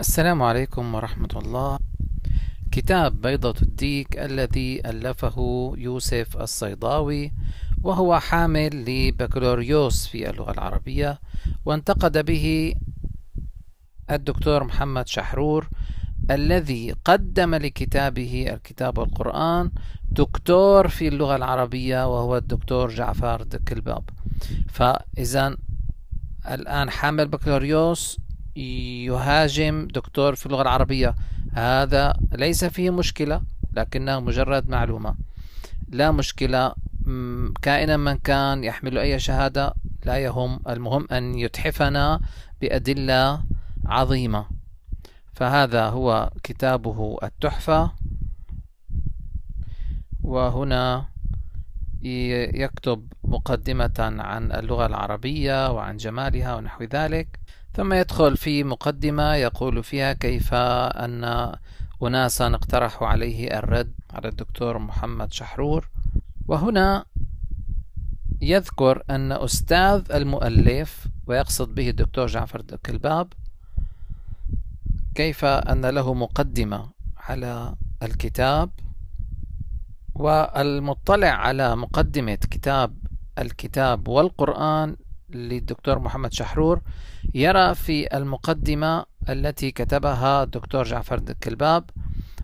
السلام عليكم ورحمة الله كتاب بيضة الديك الذي ألفه يوسف الصيداوي وهو حامل لبكالوريوس في اللغة العربية وانتقد به الدكتور محمد شحرور الذي قدم لكتابه الكتاب والقرآن دكتور في اللغة العربية وهو الدكتور جعفر دكلباب فإذا الآن حامل بكالوريوس يهاجم دكتور في اللغة العربية هذا ليس فيه مشكلة لكنها مجرد معلومة لا مشكلة كائنا من كان يحمل أي شهادة لا يهم المهم أن يتحفنا بأدلة عظيمة فهذا هو كتابه التحفة وهنا يكتب مقدمة عن اللغة العربية وعن جمالها ونحو ذلك ثم يدخل في مقدمة يقول فيها كيف أن أناسا اقترحوا عليه الرد على الدكتور محمد شحرور وهنا يذكر أن أستاذ المؤلف ويقصد به الدكتور جعفر الكلباب كيف أن له مقدمة على الكتاب والمطلع على مقدمة كتاب الكتاب والقرآن للدكتور محمد شحرور يرى في المقدمة التي كتبها الدكتور جعفر الكلباب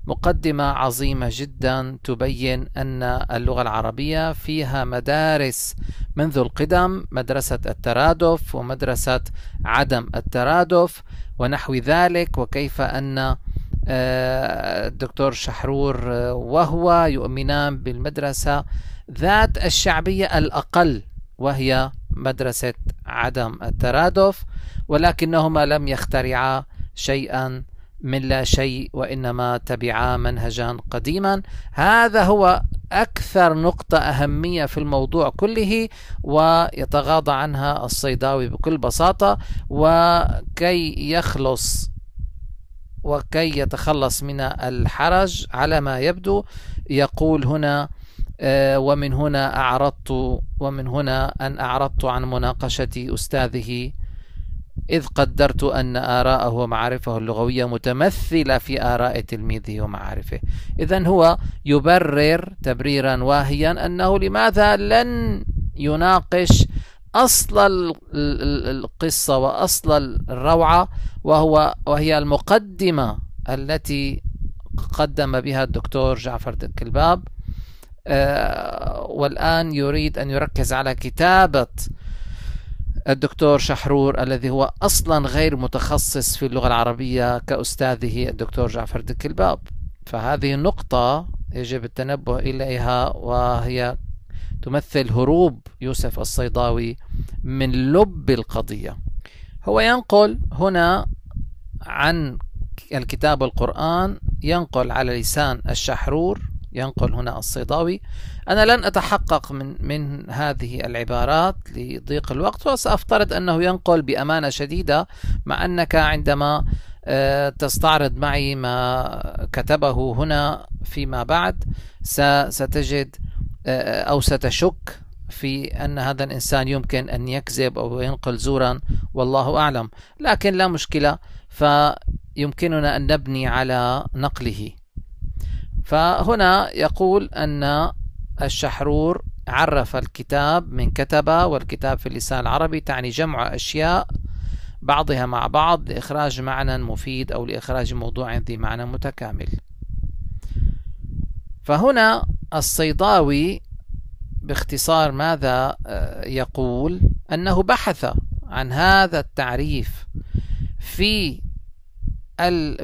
مقدمة عظيمة جدا تبين أن اللغة العربية فيها مدارس منذ القدم مدرسة الترادف ومدرسة عدم الترادف ونحو ذلك وكيف أن آه، الدكتور شحرور آه، وهو يؤمنان بالمدرسة ذات الشعبية الأقل وهي مدرسة عدم الترادف ولكنهما لم يخترعا شيئا من لا شيء وإنما تبعا منهجا قديما هذا هو أكثر نقطة أهمية في الموضوع كله ويتغاضى عنها الصيداوي بكل بساطة وكي يخلص وكي يتخلص من الحرج على ما يبدو يقول هنا آه، ومن هنا أعرضت ومن هنا أن أعرضت عن مناقشة أستاذه إذ قدرت أن آراءه ومعارفه اللغوية متمثلة في آراء تلميذه ومعارفه إذا هو يبرر تبريرا واهيا أنه لماذا لن يناقش أصل القصة وأصل الروعة وهو وهي المقدمة التي قدم بها الدكتور جعفر الكلباب آه، والآن يريد أن يركز على كتابة الدكتور شحرور الذي هو أصلا غير متخصص في اللغة العربية كأستاذه الدكتور جعفر الكلباب فهذه النقطة يجب التنبه إليها وهي تمثل هروب يوسف الصيداوي من لب القضية هو ينقل هنا عن الكتاب القرآن ينقل على لسان الشحرور ينقل هنا الصيداوي أنا لن أتحقق من من هذه العبارات لضيق الوقت وسأفترض أنه ينقل بأمانة شديدة مع أنك عندما آه، تستعرض معي ما كتبه هنا فيما بعد ستجد آه، آه، أو ستشك في أن هذا الإنسان يمكن أن يكذب أو ينقل زورا والله أعلم لكن لا مشكلة فيمكننا أن نبني على نقله فهنا يقول أن الشحرور عرف الكتاب من كتب والكتاب في اللسان العربي تعني جمع أشياء بعضها مع بعض لإخراج معنى مفيد أو لإخراج موضوع ذي معنى متكامل فهنا الصيداوي باختصار ماذا آه، يقول أنه بحث عن هذا التعريف في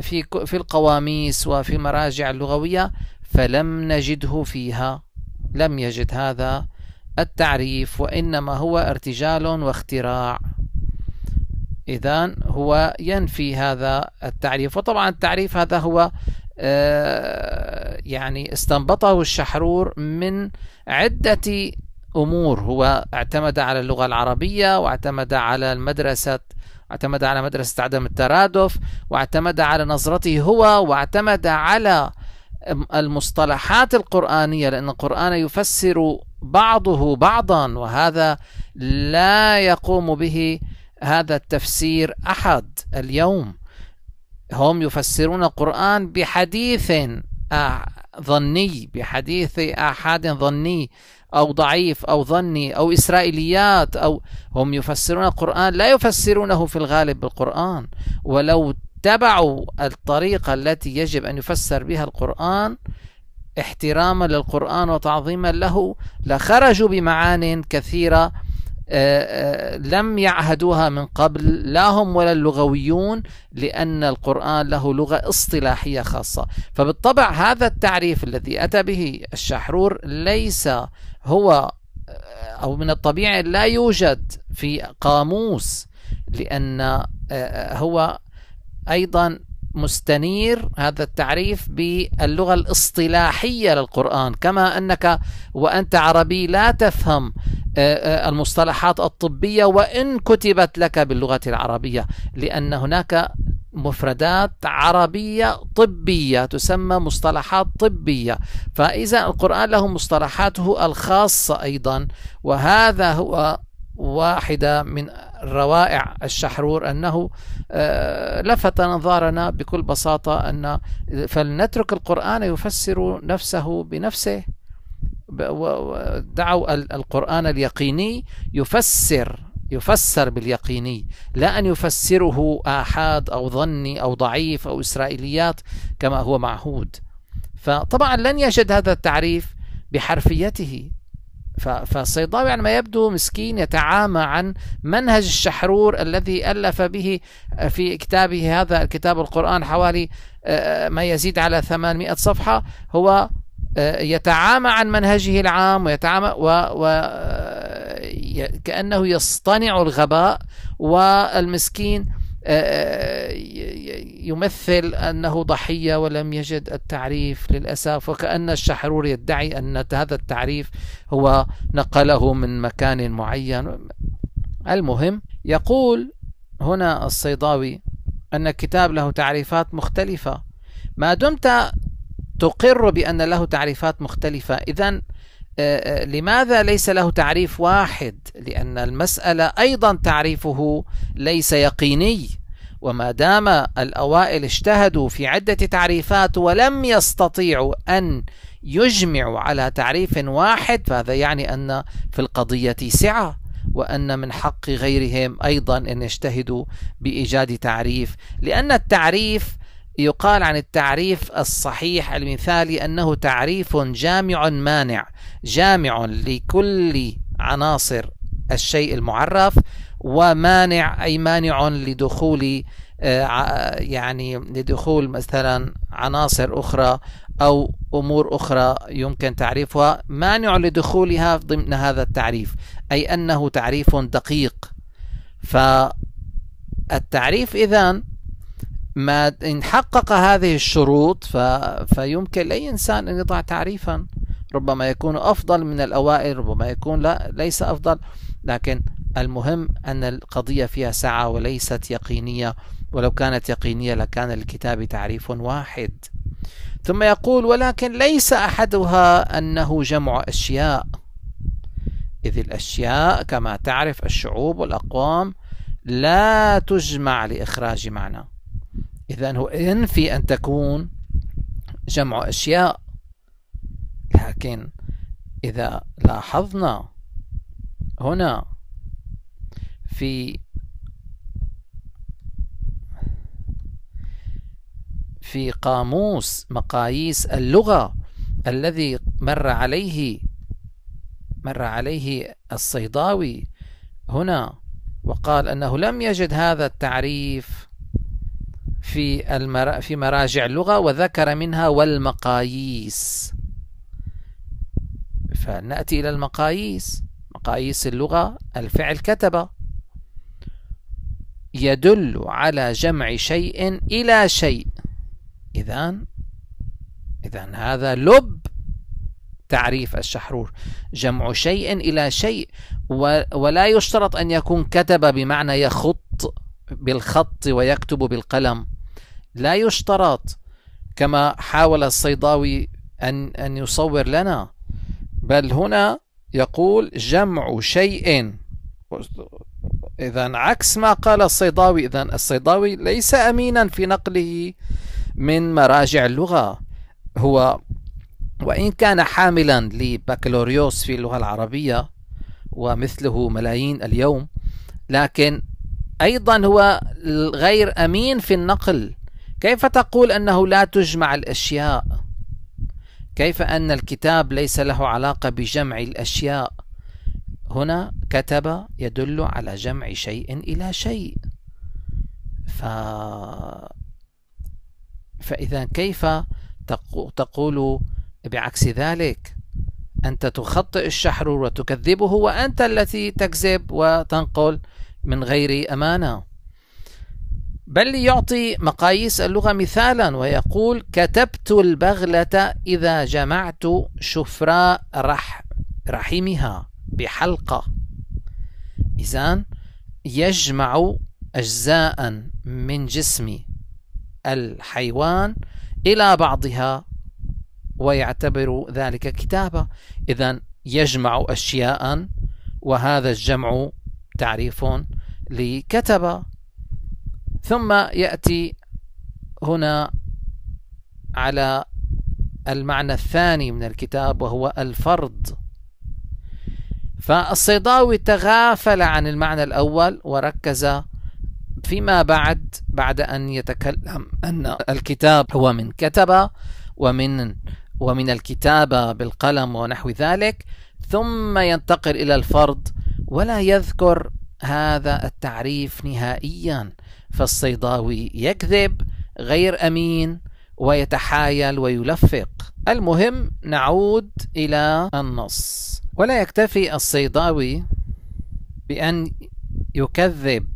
في في القواميس وفي المراجع اللغوية فلم نجده فيها لم يجد هذا التعريف وإنما هو ارتجال واختراع إذا هو ينفي هذا التعريف وطبعا التعريف هذا هو آه، يعني استنبطه الشحرور من عدة أمور هو اعتمد على اللغة العربية واعتمد على المدرسة اعتمد على مدرسة عدم الترادف واعتمد على نظرته هو واعتمد على المصطلحات القرآنية لأن القرآن يفسر بعضه بعضا وهذا لا يقوم به هذا التفسير أحد اليوم هم يفسرون القرآن بحديث ظني بحديث أحد ظني أو ضعيف أو ظني أو إسرائيليات أو هم يفسرون القرآن لا يفسرونه في الغالب بالقرآن ولو اتبعوا الطريقة التي يجب أن يفسر بها القرآن احتراما للقرآن وتعظيما له لخرجوا بمعان كثيرة آه، آه، لم يعهدوها من قبل لا هم ولا اللغويون لأن القرآن له لغة اصطلاحية خاصة فبالطبع هذا التعريف الذي أتى به الشحرور ليس هو آه، أو من الطبيعي لا يوجد في قاموس لأن هو أيضا مستنير هذا التعريف باللغة الاصطلاحية للقرآن كما أنك وأنت عربي لا تفهم آه، آه، المصطلحات الطبية وإن كتبت لك باللغة العربية لأن هناك مفردات عربية طبية تسمى مصطلحات طبية فإذا القرآن له مصطلحاته الخاصة أيضا وهذا هو واحدة من روائع الشحرور أنه آه، لفت نظارنا بكل بساطة أن فلنترك القرآن يفسر نفسه بنفسه دعوا القرآن اليقيني يفسر يفسر باليقيني لا أن يفسره آحاد أو ظني أو ضعيف أو إسرائيليات كما هو معهود فطبعا لن يجد هذا التعريف بحرفيته فالصيداوي على يعني ما يبدو مسكين يتعامى عن منهج الشحرور الذي ألف به في كتابه هذا الكتاب القرآن حوالي آه، آه، ما يزيد على 800 صفحة هو آه، يتعامى عن منهجه العام ويتعامى و, و كأنه يصطنع الغباء والمسكين آه، آه، يمثل أنه ضحية ولم يجد التعريف للأسف وكأن الشحرور يدعي أن هذا التعريف هو نقله من مكان معين المهم يقول هنا الصيداوي أن الكتاب له تعريفات مختلفة ما دمت تقر بأن له تعريفات مختلفة إذا آه، آه، لماذا ليس له تعريف واحد لأن المسألة أيضا تعريفه ليس يقيني وما دام الأوائل اجتهدوا في عدة تعريفات ولم يستطيعوا أن يجمعوا على تعريف واحد فهذا يعني أن في القضية سعة وأن من حق غيرهم أيضا أن يجتهدوا بإيجاد تعريف لأن التعريف يقال عن التعريف الصحيح المثالي أنه تعريف جامع مانع جامع لكل عناصر الشيء المعرف ومانع أي مانع لدخول آه، يعني لدخول مثلا عناصر أخرى أو أمور أخرى يمكن تعريفها مانع لدخولها ضمن هذا التعريف أي أنه تعريف دقيق فالتعريف إذن ما إن حقق هذه الشروط ف... فيمكن لأي إنسان أن يضع تعريفا ربما يكون أفضل من الأوائل ربما يكون لا ليس أفضل لكن المهم أن القضية فيها سعة وليست يقينية ولو كانت يقينية لكان للكتاب تعريف واحد ثم يقول ولكن ليس أحدها أنه جمع أشياء إذ الأشياء كما تعرف الشعوب والأقوام لا تجمع لإخراج معنى إذا هو ينفي أن تكون جمع أشياء لكن إذا لاحظنا هنا في في قاموس مقاييس اللغة الذي مر عليه مر عليه الصيداوي هنا وقال أنه لم يجد هذا التعريف في المرا في مراجع اللغة وذكر منها والمقاييس فنأتي إلى المقاييس مقاييس اللغة الفعل كتب يدل على جمع شيء إلى شيء إذا إذا هذا لب تعريف الشحرور جمع شيء إلى شيء ولا يشترط أن يكون كتب بمعنى يخط بالخط ويكتب بالقلم لا يشترط كما حاول الصيداوي أن أن يصور لنا بل هنا يقول جمع شيء إذا عكس ما قال الصيداوي إذا الصيداوي ليس أمينا في نقله من مراجع اللغة هو وإن كان حاملا لبكالوريوس في اللغة العربية ومثله ملايين اليوم لكن أيضا هو غير أمين في النقل كيف تقول أنه لا تجمع الأشياء؟ كيف أن الكتاب ليس له علاقة بجمع الأشياء؟ هنا كتب يدل على جمع شيء إلى شيء ف... فإذا كيف تقول بعكس ذلك أنت تخطئ الشحرور وتكذبه وأنت التي تكذب وتنقل من غير أمانة بل يعطي مقاييس اللغة مثالا ويقول كتبت البغلة إذا جمعت شفراء رح رحمها بحلقة إذا يجمع أجزاء من جسم الحيوان إلى بعضها ويعتبر ذلك كتابة إذا يجمع أشياء وهذا الجمع تعريف لكتب ثم يأتي هنا على المعنى الثاني من الكتاب وهو الفرض فالصيداوي تغافل عن المعنى الأول وركز فيما بعد بعد أن يتكلم أن الكتاب هو من كتب ومن ومن الكتابة بالقلم ونحو ذلك ثم ينتقل إلى الفرض ولا يذكر هذا التعريف نهائيا فالصيداوي يكذب غير امين ويتحايل ويلفق المهم نعود الى النص ولا يكتفي الصيداوي بان يكذب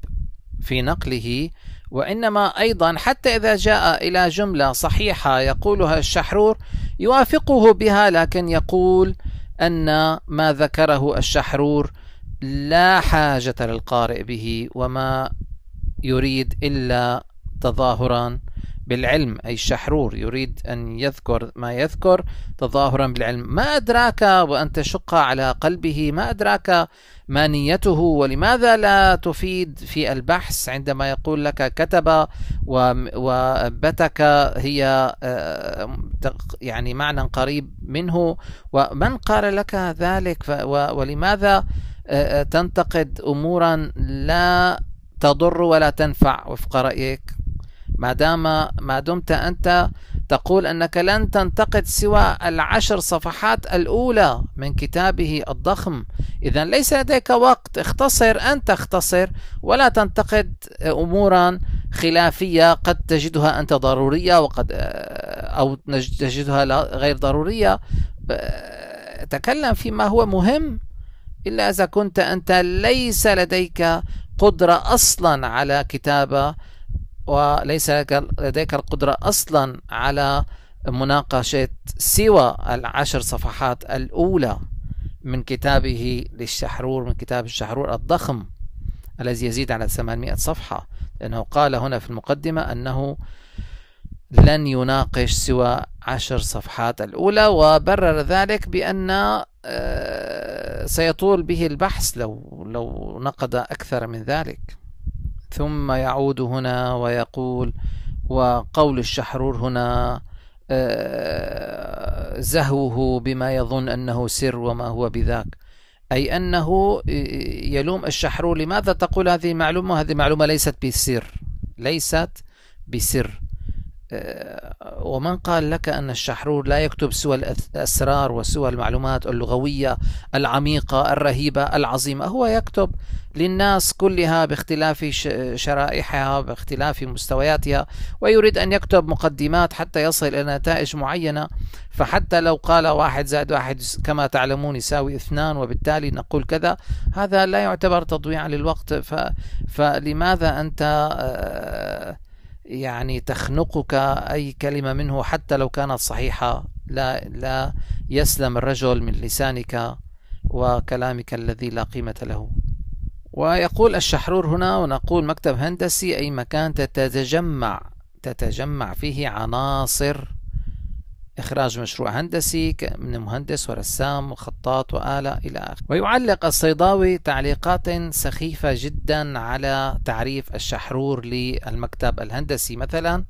في نقله وانما ايضا حتى اذا جاء الى جمله صحيحه يقولها الشحرور يوافقه بها لكن يقول ان ما ذكره الشحرور لا حاجه للقارئ به وما يريد إلا تظاهرا بالعلم أي الشحرور يريد أن يذكر ما يذكر تظاهرا بالعلم ما أدراك وأن تشق على قلبه ما أدراك ما نيته ولماذا لا تفيد في البحث عندما يقول لك كتب وبتك هي آه، يعني معنى قريب منه ومن قال لك ذلك ولماذا آه، تنتقد امورا لا تضر ولا تنفع وفق رأيك ما دام ما دمت أنت تقول أنك لن تنتقد سوى العشر صفحات الأولى من كتابه الضخم إذا ليس لديك وقت اختصر أنت اختصر ولا تنتقد أمورا خلافية قد تجدها أنت ضرورية وقد أو تجدها غير ضرورية تكلم فيما هو مهم إلا إذا كنت أنت ليس لديك قدرة أصلا على كتابة وليس لديك القدرة أصلا على مناقشة سوى العشر صفحات الأولى من كتابه للشحرور من كتاب الشحرور الضخم الذي يزيد على 800 صفحة لأنه قال هنا في المقدمة أنه لن يناقش سوى عشر صفحات الأولى وبرر ذلك بأن آه، سيطول به البحث لو لو نقد أكثر من ذلك ثم يعود هنا ويقول وقول الشحرور هنا آه، زهوه بما يظن أنه سر وما هو بذاك أي أنه آه، يلوم الشحرور لماذا تقول هذه المعلومة هذه معلومة ليست بسر ليست بسر آه، ومن قال لك أن الشحرور لا يكتب سوى الأسرار وسوى المعلومات اللغوية العميقة الرهيبة العظيمة هو يكتب للناس كلها باختلاف شرائحها باختلاف مستوياتها ويريد أن يكتب مقدمات حتى يصل إلى نتائج معينة فحتى لو قال واحد زائد واحد كما تعلمون يساوي اثنان وبالتالي نقول كذا هذا لا يعتبر تضويع للوقت فلماذا أنت آه، يعني تخنقك أي كلمة منه حتى لو كانت صحيحة لا لا يسلم الرجل من لسانك وكلامك الذي لا قيمة له ويقول الشحرور هنا ونقول مكتب هندسي أي مكان تتجمع تتجمع فيه عناصر إخراج مشروع هندسي من مهندس ورسام وخطاط وآلة إلى آخره ويعلق الصيداوي تعليقات سخيفة جدا على تعريف الشحرور للمكتب الهندسي مثلا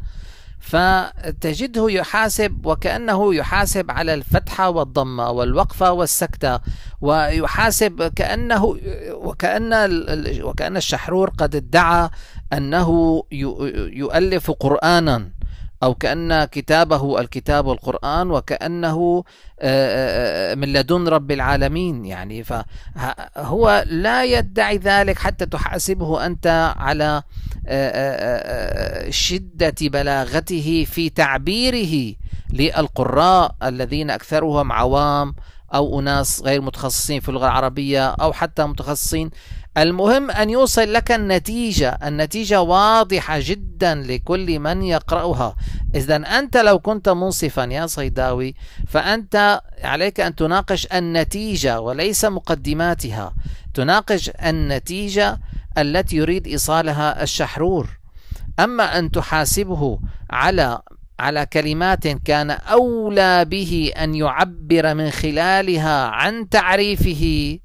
فتجده يحاسب وكأنه يحاسب على الفتحة والضمة والوقفة والسكتة ويحاسب كأنه وكأن وكأن الشحرور قد ادعى أنه يؤلف قرآنا أو كأن كتابه الكتاب والقرآن وكأنه آه، آه، آه، من لدن رب العالمين يعني فهو لا يدعي ذلك حتى تحاسبه أنت على شدة بلاغته في تعبيره للقراء الذين أكثرهم عوام أو أناس غير متخصصين في اللغة العربية أو حتى متخصصين المهم أن يوصل لك النتيجة النتيجة واضحة جدا لكل من يقرأها إذا أنت لو كنت منصفا يا صيداوي فأنت عليك أن تناقش النتيجة وليس مقدماتها تناقش النتيجة التي يريد إيصالها الشحرور أما أن تحاسبه على على كلمات كان أولى به أن يعبر من خلالها عن تعريفه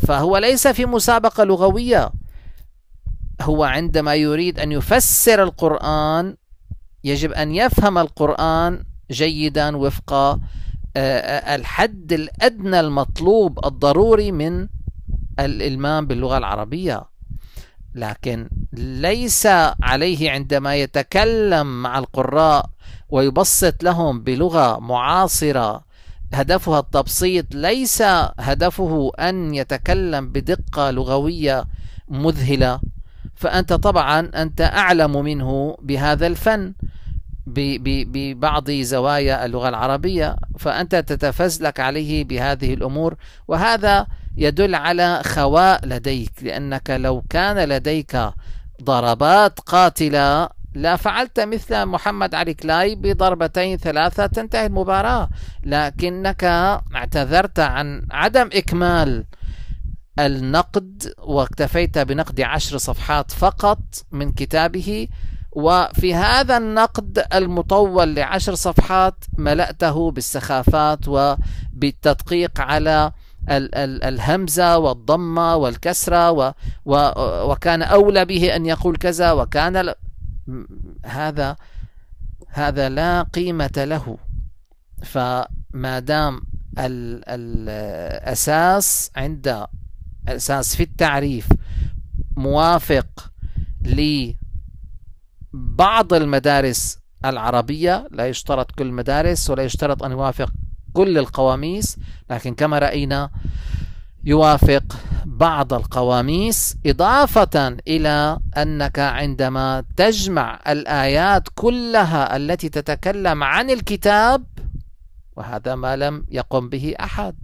فهو ليس في مسابقة لغوية هو عندما يريد أن يفسر القرآن يجب أن يفهم القرآن جيدا وفق آه، آه، الحد الأدنى المطلوب الضروري من الإلمام باللغة العربية لكن ليس عليه عندما يتكلم مع القراء ويبسط لهم بلغة معاصرة هدفها التبسيط ليس هدفه أن يتكلم بدقة لغوية مذهلة فأنت طبعا أنت أعلم منه بهذا الفن ببعض زوايا اللغة العربية فأنت تتفزلك عليه بهذه الأمور وهذا يدل على خواء لديك لأنك لو كان لديك ضربات قاتلة لا فعلت مثل محمد علي كلاي بضربتين ثلاثة تنتهي المباراة لكنك اعتذرت عن عدم إكمال النقد واكتفيت بنقد عشر صفحات فقط من كتابه وفي هذا النقد المطول لعشر صفحات ملأته بالسخافات وبالتدقيق على الهمزة والضمة والكسرة وكان أولى به أن يقول كذا وكان هذا هذا لا قيمة له فما دام الأساس عند الأساس في التعريف موافق لبعض المدارس العربية لا يشترط كل المدارس ولا يشترط أن يوافق كل القواميس لكن كما رأينا يوافق بعض القواميس إضافة إلى أنك عندما تجمع الآيات كلها التي تتكلم عن الكتاب وهذا ما لم يقم به أحد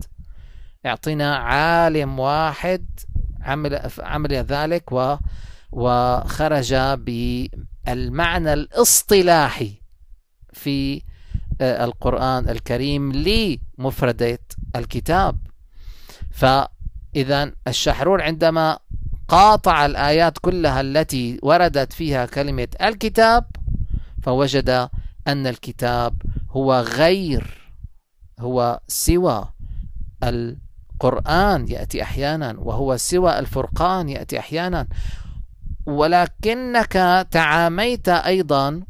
اعطينا عالم واحد عمل, عمل ذلك و وخرج بالمعنى الاصطلاحي في آه، القرآن الكريم لمفردة الكتاب فإذا الشحرور عندما قاطع الآيات كلها التي وردت فيها كلمة الكتاب فوجد أن الكتاب هو غير هو سوى القرآن يأتي أحيانا وهو سوى الفرقان يأتي أحيانا ولكنك تعاميت أيضا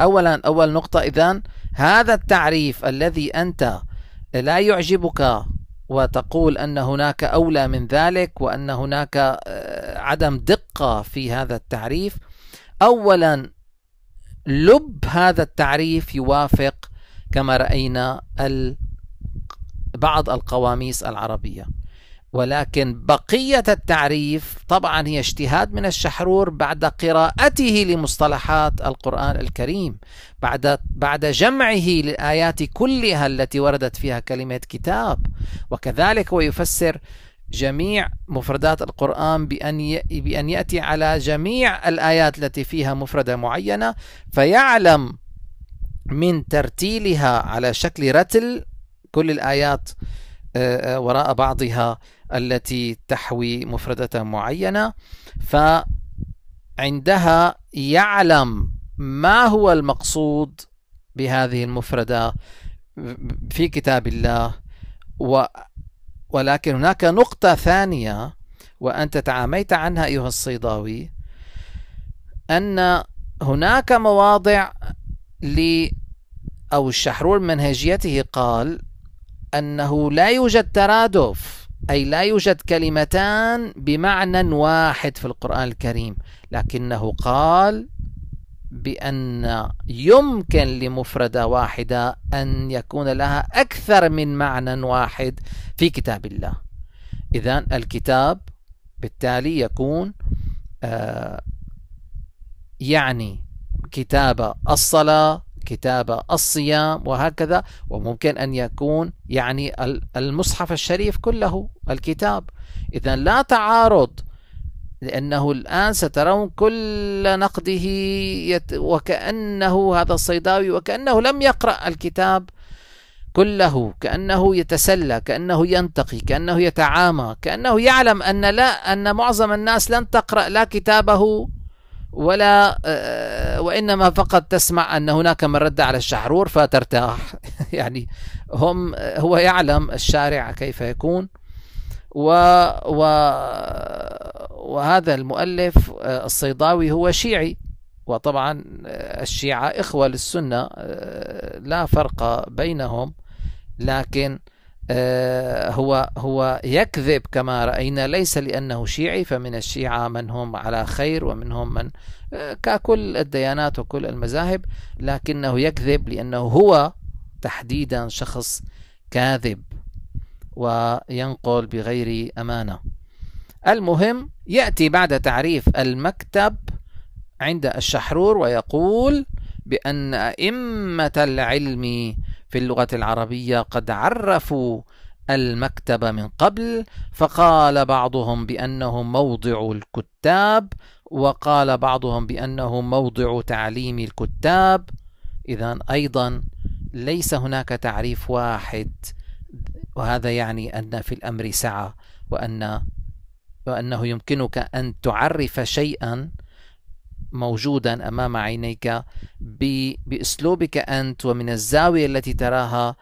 أولا أول نقطة إذا هذا التعريف الذي أنت لا يعجبك وتقول ان هناك اولى من ذلك وان هناك آه، عدم دقه في هذا التعريف اولا لب هذا التعريف يوافق كما راينا بعض القواميس العربيه ولكن بقية التعريف طبعا هي اجتهاد من الشحرور بعد قراءته لمصطلحات القرآن الكريم بعد بعد جمعه للآيات كلها التي وردت فيها كلمة كتاب وكذلك هو يفسر جميع مفردات القرآن بأن بأن يأتي على جميع الآيات التي فيها مفردة معينة فيعلم من ترتيلها على شكل رتل كل الآيات آه، آه، وراء بعضها التي تحوي مفردة معينة فعندها يعلم ما هو المقصود بهذه المفردة في كتاب الله و ولكن هناك نقطة ثانية وأنت تعاميت عنها أيها الصيداوي أن هناك مواضع ل أو الشحرور منهجيته قال أنه لا يوجد ترادف أي لا يوجد كلمتان بمعنى واحد في القرآن الكريم لكنه قال بأن يمكن لمفردة واحدة أن يكون لها أكثر من معنى واحد في كتاب الله إذا الكتاب بالتالي يكون آه، يعني كتاب الصلاة كتاب الصيام وهكذا وممكن أن يكون يعني المصحف الشريف كله الكتاب إذا لا تعارض لأنه الآن سترون كل نقده يت وكأنه هذا الصيداوي وكأنه لم يقرأ الكتاب كله كأنه يتسلى كأنه ينتقي كأنه يتعامى كأنه يعلم أن لا أن معظم الناس لن تقرأ لا كتابه ولا آه، وإنما فقط تسمع أن هناك من رد على الشحرور فترتاح يعني هم هو يعلم الشارع كيف يكون و و وهذا المؤلف آه، الصيداوي هو شيعي وطبعا آه، الشيعة إخوة للسنة لا فرق بينهم لكن آه، هو هو يكذب كما رأينا ليس لأنه شيعي فمن الشيعة من هم على خير ومنهم من آه، ككل الديانات وكل المذاهب لكنه يكذب لأنه هو تحديدا شخص كاذب وينقل بغير أمانة المهم يأتي بعد تعريف المكتب عند الشحرور ويقول بأن أئمة العلم في اللغة العربية قد عرفوا المكتب من قبل فقال بعضهم بأنه موضع الكتاب وقال بعضهم بأنه موضع تعليم الكتاب إذا أيضا ليس هناك تعريف واحد وهذا يعني أن في الأمر سعة وأن وأنه يمكنك أن تعرف شيئا موجودا امام عينيك باسلوبك انت ومن الزاويه التي تراها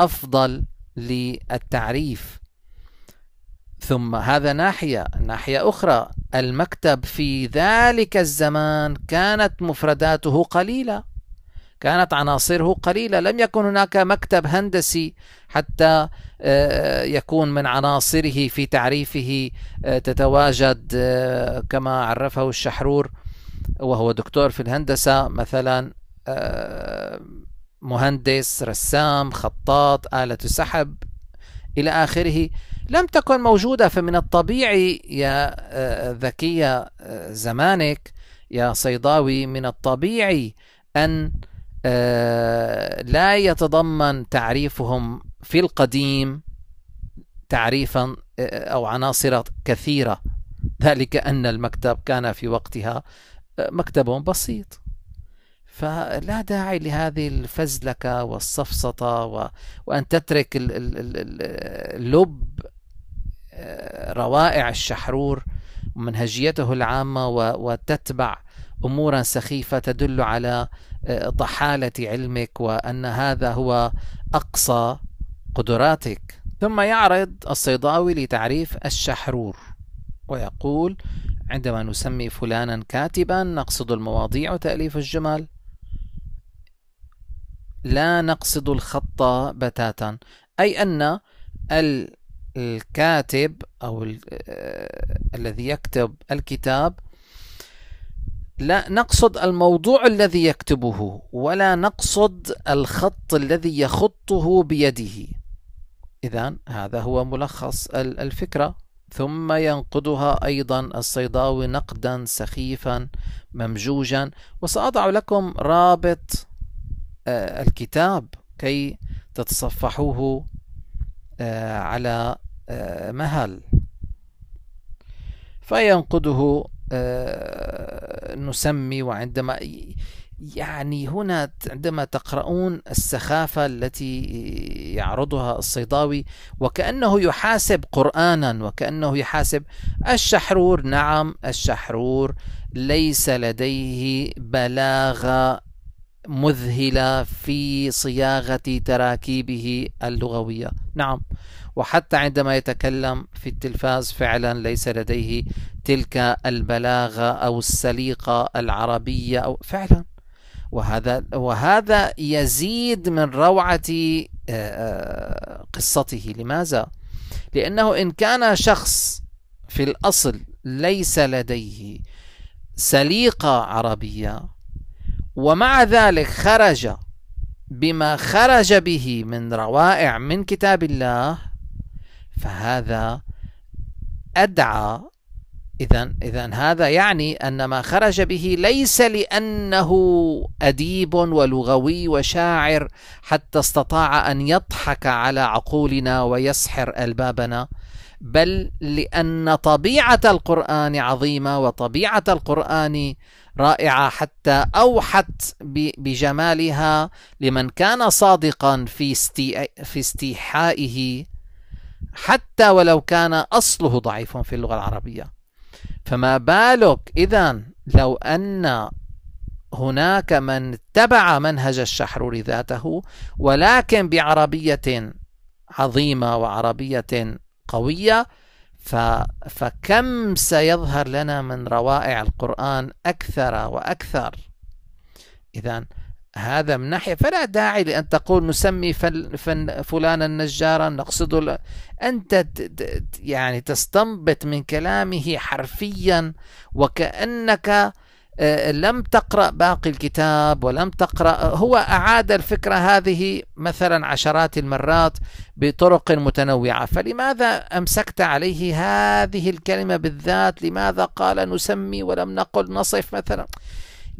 افضل للتعريف ثم هذا ناحيه ناحيه اخرى المكتب في ذلك الزمان كانت مفرداته قليله كانت عناصره قليله لم يكن هناك مكتب هندسي حتى آه، يكون من عناصره في تعريفه آه، تتواجد آه، كما عرفه الشحرور وهو دكتور في الهندسة مثلا آه، مهندس رسام خطاط آلة سحب إلى آخره لم تكن موجودة فمن الطبيعي يا آه، ذكية آه، زمانك يا صيداوي من الطبيعي أن لا يتضمن تعريفهم في القديم تعريفا أو عناصر كثيرة ذلك أن المكتب كان في وقتها مكتبهم بسيط فلا داعي لهذه الفزلكة والسفسطة و... وأن تترك اللب آه، روائع الشحرور ومنهجيته العامة و... وتتبع أمورا سخيفة تدل على آه، ضحالة علمك وأن هذا هو أقصى قدراتك ثم يعرض الصيداوي لتعريف الشحرور ويقول عندما نسمي فلانا كاتبا نقصد المواضيع وتأليف الجمل لا نقصد الخط بتاتا أي أن الكاتب أو آه، الذي يكتب الكتاب لا نقصد الموضوع الذي يكتبه ولا نقصد الخط الذي يخطه بيده إذا هذا هو ملخص الفكرة ثم ينقدها أيضا الصيداوي نقدا سخيفا ممجوجا وسأضع لكم رابط آه، الكتاب كي تتصفحوه آه، على آه، مهل فينقده نسمي وعندما يعني هنا عندما تقرؤون السخافة التي يعرضها الصيداوي وكأنه يحاسب قرآنا وكأنه يحاسب الشحرور نعم الشحرور ليس لديه بلاغة مذهلة في صياغة تراكيبه اللغوية نعم وحتى عندما يتكلم في التلفاز فعلا ليس لديه تلك البلاغة أو السليقة العربية أو فعلا وهذا وهذا يزيد من روعة آه، آه، قصته لماذا؟ لأنه إن كان شخص في الأصل ليس لديه سليقة عربية ومع ذلك خرج بما خرج به من روائع من كتاب الله فهذا أدعى إذا إذا هذا يعني أن ما خرج به ليس لأنه أديب ولغوي وشاعر حتى استطاع أن يضحك على عقولنا ويسحر ألبابنا بل لأن طبيعة القرآن عظيمة وطبيعة القرآن رائعة حتى أوحت بجمالها لمن كان صادقا في في استيحائه حتى ولو كان أصله ضعيف في اللغة العربية فما بالك إذا لو أن هناك من اتبع منهج الشحرور ذاته ولكن بعربية عظيمة وعربية قوية فكم سيظهر لنا من روائع القرآن أكثر وأكثر إذا هذا من ناحية فلا داعي لأن تقول نسمي فلانا نجارا نقصد أنت يعني تستنبط من كلامه حرفيا وكأنك آه، لم تقرأ باقي الكتاب ولم تقرأ هو أعاد الفكرة هذه مثلا عشرات المرات بطرق متنوعة فلماذا أمسكت عليه هذه الكلمة بالذات لماذا قال نسمي ولم نقل نصف مثلا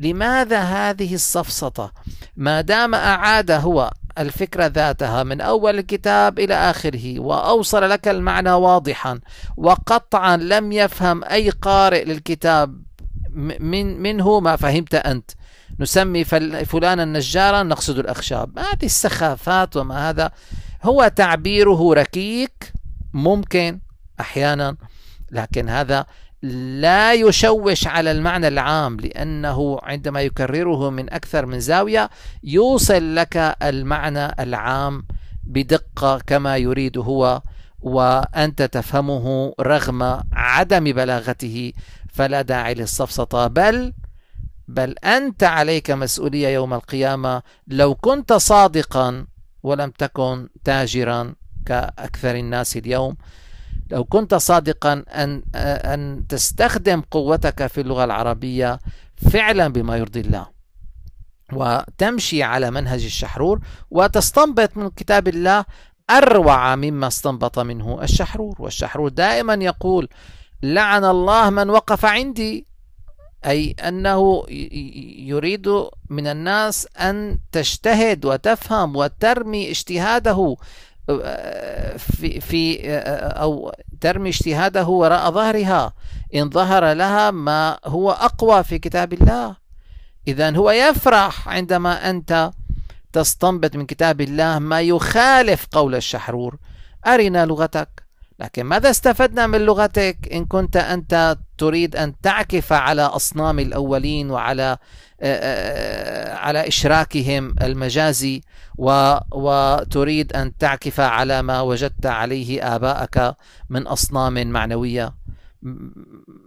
لماذا هذه السفسطة ما دام أعاد هو الفكرة ذاتها من أول الكتاب إلى آخره وأوصل لك المعنى واضحا وقطعا لم يفهم أي قارئ للكتاب من منه ما فهمت أنت نسمي فلانا نجارا نقصد الأخشاب هذه السخافات وما هذا هو تعبيره ركيك ممكن أحيانا لكن هذا لا يشوش على المعنى العام لأنه عندما يكرره من أكثر من زاوية يوصل لك المعنى العام بدقة كما يريد هو وأنت تفهمه رغم عدم بلاغته فلا داعي للسفسطة بل بل أنت عليك مسؤولية يوم القيامة لو كنت صادقا ولم تكن تاجرا كأكثر الناس اليوم لو كنت صادقا أن, أن تستخدم قوتك في اللغة العربية فعلا بما يرضي الله وتمشي على منهج الشحرور وتستنبط من كتاب الله أروع مما استنبط منه الشحرور والشحرور دائما يقول لعن الله من وقف عندي أي أنه يريد من الناس أن تجتهد وتفهم وترمي اجتهاده في في او ترمي اجتهاده وراء ظهرها ان ظهر لها ما هو اقوى في كتاب الله اذا هو يفرح عندما انت تستنبط من كتاب الله ما يخالف قول الشحرور ارنا لغتك لكن ماذا استفدنا من لغتك إن كنت أنت تريد أن تعكف على أصنام الأولين وعلى آه، آه، على إشراكهم المجازي وتريد أن تعكف على ما وجدت عليه آباءك من أصنام معنوية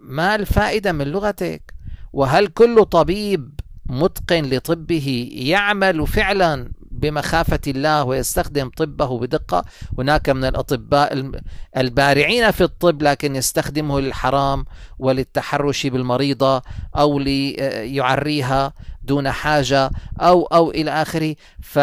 ما الفائدة من لغتك وهل كل طبيب متقن لطبه يعمل فعلا بمخافة الله ويستخدم طبه بدقة هناك من الأطباء البارعين في الطب لكن يستخدمه للحرام وللتحرش بالمريضة أو ليعريها دون حاجة أو أو إلى آخره ف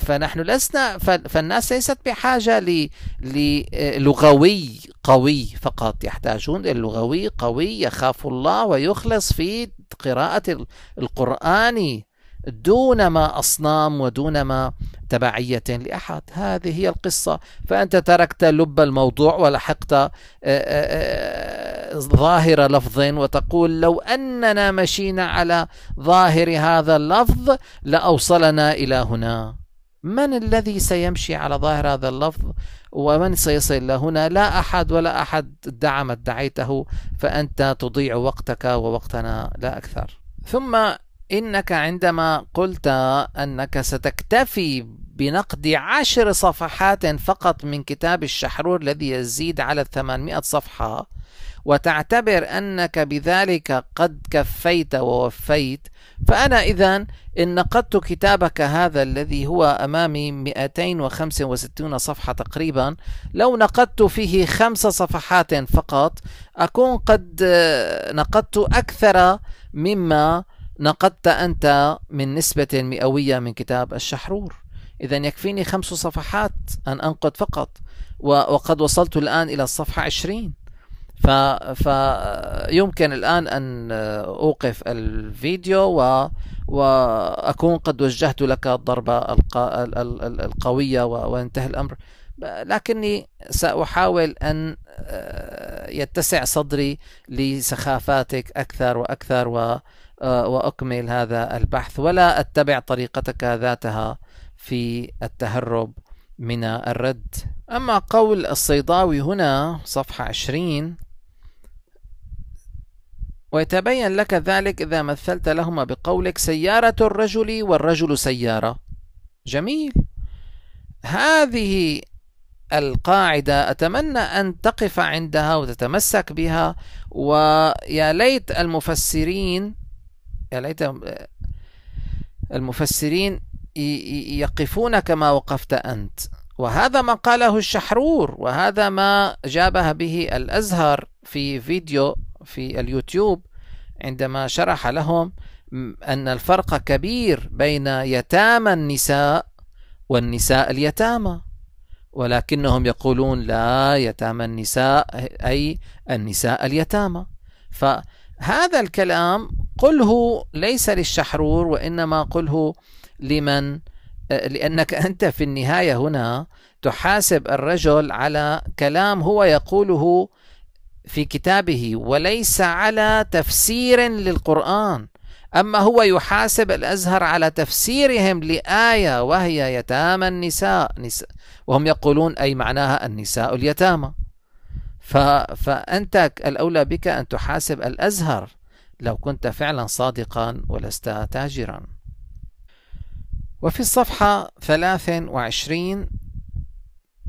فنحن لسنا فالناس ليست بحاجة ل للغوي قوي فقط يحتاجون للغوي قوي يخاف الله ويخلص في قراءة القرآن دونما أصنام ودونما تبعية لأحد هذه هي القصة فأنت تركت لب الموضوع ولحقت آه، آه، آه، ظاهر لفظ وتقول لو أننا مشينا على ظاهر هذا اللفظ لأوصلنا إلى هنا من الذي سيمشي على ظاهر هذا اللفظ ومن سيصل إلى هنا لا أحد ولا أحد ادعى ادعيته فأنت تضيع وقتك ووقتنا لا أكثر ثم إنك عندما قلت أنك ستكتفي بنقد عشر صفحات فقط من كتاب الشحرور الذي يزيد على 800 صفحة وتعتبر أنك بذلك قد كفيت ووفيت فأنا إذا إن نقدت كتابك هذا الذي هو أمامي 265 صفحة تقريبا لو نقدت فيه خمس صفحات فقط أكون قد نقدت أكثر مما نقدت أنت من نسبة مئوية من كتاب الشحرور إذا يكفيني خمس صفحات أن أنقد فقط وقد وصلت الآن إلى الصفحة عشرين فيمكن الآن أن أوقف الفيديو و... وأكون قد وجهت لك الضربة الق... القوية و... وانتهى الأمر لكني سأحاول أن آه، يتسع صدري لسخافاتك أكثر وأكثر و... آه، واكمل هذا البحث ولا اتبع طريقتك ذاتها في التهرب من الرد اما قول الصيداوي هنا صفحه 20 ويتبين لك ذلك إذا مثلت لهما بقولك سيارة الرجل والرجل سيارة جميل هذه القاعدة أتمنى أن تقف عندها وتتمسك بها ويا ليت المفسرين ليت يعني آه، المفسرين يقفون كما وقفت أنت وهذا ما قاله الشحرور وهذا ما جابه به الأزهر في فيديو في اليوتيوب عندما شرح لهم أن الفرق كبير بين يتامى النساء والنساء اليتامى ولكنهم يقولون لا يتامى النساء أي النساء اليتامى فهذا الكلام قله ليس للشحرور وإنما قله لمن آه، لأنك أنت في النهاية هنا تحاسب الرجل على كلام هو يقوله في كتابه وليس على تفسير للقرآن أما هو يحاسب الأزهر على تفسيرهم لآية وهي يتامى النساء وهم يقولون أي معناها النساء اليتامى فأنت الأولى بك أن تحاسب الأزهر لو كنت فعلا صادقا ولست تاجرا وفي الصفحة 23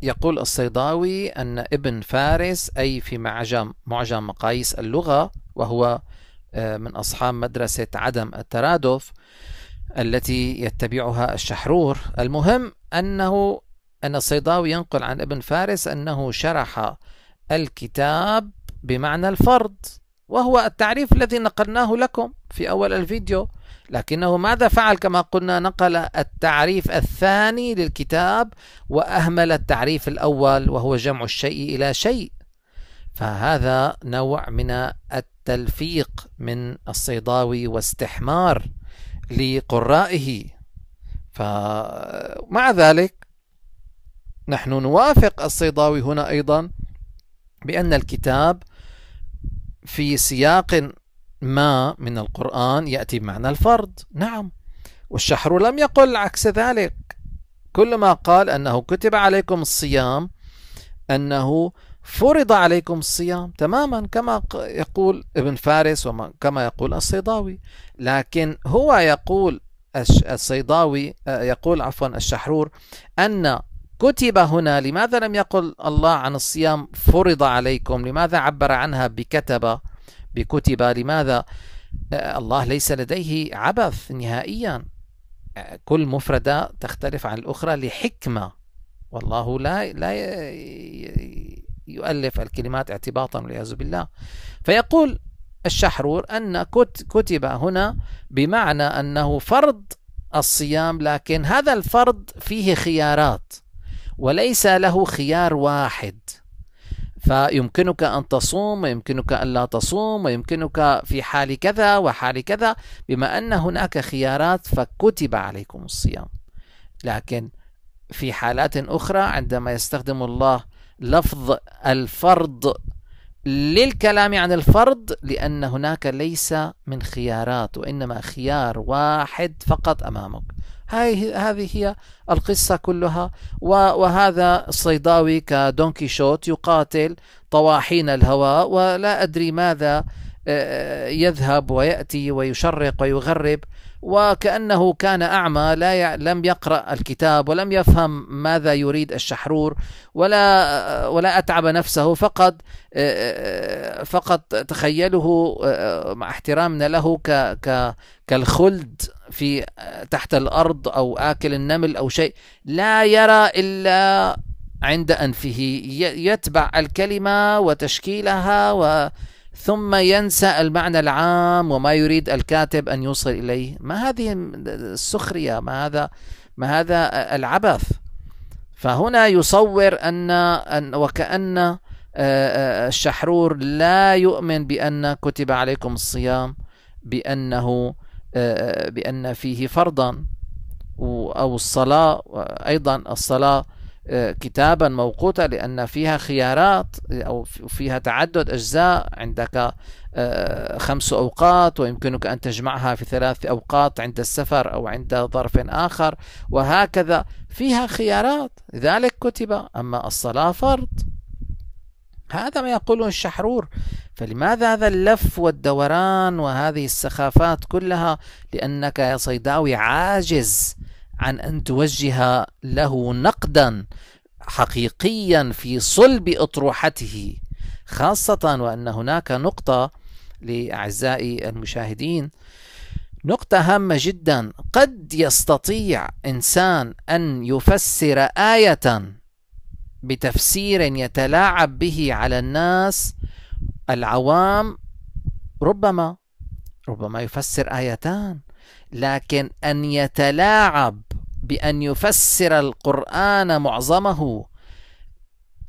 يقول الصيداوي أن ابن فارس أي في معجم معجم مقاييس اللغة وهو آه، من أصحاب مدرسة عدم الترادف التي يتبعها الشحرور المهم أنه أن الصيداوي ينقل عن ابن فارس أنه شرح الكتاب بمعنى الفرض وهو التعريف الذي نقلناه لكم في أول الفيديو لكنه ماذا فعل كما قلنا نقل التعريف الثاني للكتاب وأهمل التعريف الأول وهو جمع الشيء إلى شيء فهذا نوع من التلفيق من الصيداوي واستحمار لقرائه فمع ذلك نحن نوافق الصيداوي هنا أيضا بأن الكتاب في سياق ما من القرآن يأتي بمعنى الفرض نعم والشحر لم يقل عكس ذلك كل ما قال أنه كتب عليكم الصيام أنه فرض عليكم الصيام تماما كما يقول ابن فارس وكما يقول الصيداوي لكن هو يقول الصيداوي آه، يقول عفوا الشحرور أن كتب هنا لماذا لم يقل الله عن الصيام فرض عليكم لماذا عبر عنها بكتب بكتب لماذا آه، الله ليس لديه عبث نهائيا آه، كل مفردة تختلف عن الأخرى لحكمة والله لا لا يؤلف الكلمات اعتباطا والعياذ بالله فيقول الشحرور أن كتب هنا بمعنى أنه فرض الصيام لكن هذا الفرض فيه خيارات وليس له خيار واحد فيمكنك أن تصوم ويمكنك أن لا تصوم ويمكنك في حال كذا وحال كذا بما أن هناك خيارات فكتب عليكم الصيام لكن في حالات أخرى عندما يستخدم الله لفظ الفرض للكلام عن الفرض لأن هناك ليس من خيارات وإنما خيار واحد فقط أمامك هاي هذه هي القصة كلها وهذا الصيداوي كدون كيشوت يقاتل طواحين الهواء ولا أدري ماذا آه، يذهب ويأتي ويشرق ويغرب وكأنه كان أعمى لا ي... لم يقرأ الكتاب ولم يفهم ماذا يريد الشحرور ولا ولا أتعب نفسه فقد فقد تخيله مع احترامنا له ك... ك... كالخلد في تحت الأرض أو آكل النمل أو شيء لا يرى إلا عند أنفه يتبع الكلمة وتشكيلها و ثم ينسى المعنى العام وما يريد الكاتب أن يوصل إليه ما هذه السخرية ما هذا ما هذا العبث فهنا يصور أن, أن وكأن آه، آه، الشحرور لا يؤمن بأن كتب عليكم الصيام بأنه آه، بأن فيه فرضا أو الصلاة أيضا الصلاة كتابا موقوتا لأن فيها خيارات أو فيها تعدد أجزاء عندك آه، خمس أوقات ويمكنك أن تجمعها في ثلاث أوقات عند السفر أو عند ظرف آخر وهكذا فيها خيارات لذلك كتب أما الصلاة فرض هذا ما يقوله الشحرور فلماذا هذا اللف والدوران وهذه السخافات كلها لأنك يا صيداوي عاجز عن أن توجه له نقدا حقيقيا في صلب أطروحته خاصة وأن هناك نقطة لأعزائي المشاهدين نقطة هامة جدا قد يستطيع إنسان أن يفسر آية بتفسير يتلاعب به على الناس العوام ربما ربما يفسر آيتان لكن أن يتلاعب بأن يفسر القرآن معظمه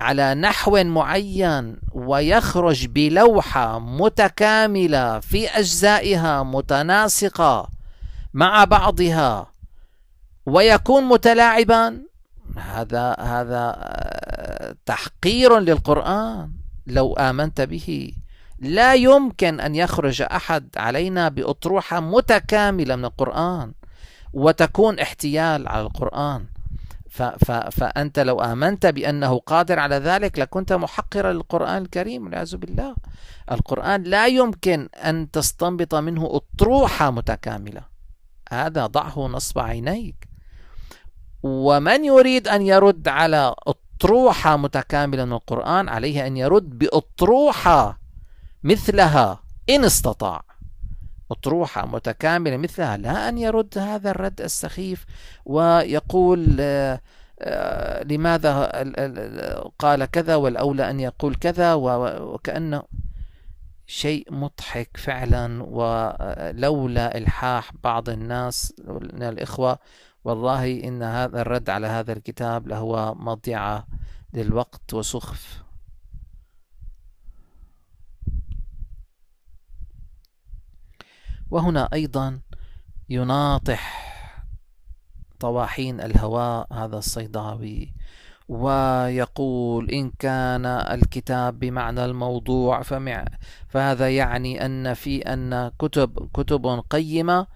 على نحو معين ويخرج بلوحة متكاملة في أجزائها متناسقة مع بعضها ويكون متلاعبا هذا هذا آه، تحقير للقرآن لو آمنت به لا يمكن أن يخرج أحد علينا بأطروحة متكاملة من القرآن وتكون احتيال على القرآن ف ف فأنت لو آمنت بأنه قادر على ذلك لكنت محقرا للقرآن الكريم والعياذ بالله القرآن لا يمكن أن تستنبط منه أطروحة متكاملة هذا ضعه نصب عينيك ومن يريد أن يرد على أطروحة متكاملة من القرآن عليه أن يرد بأطروحة مثلها إن استطاع أطروحة متكاملة مثلها لا أن يرد هذا الرد السخيف ويقول آه، آه، لماذا قال كذا والأولى أن يقول كذا وكأنه شيء مضحك فعلا ولولا الحاح بعض الناس من الاخوه والله ان هذا الرد على هذا الكتاب لهو مضيعه للوقت وسخف وهنا أيضا يناطح طواحين الهواء هذا الصيداوي ويقول إن كان الكتاب بمعنى الموضوع فمع فهذا يعني أن في أن كتب كتب قيمة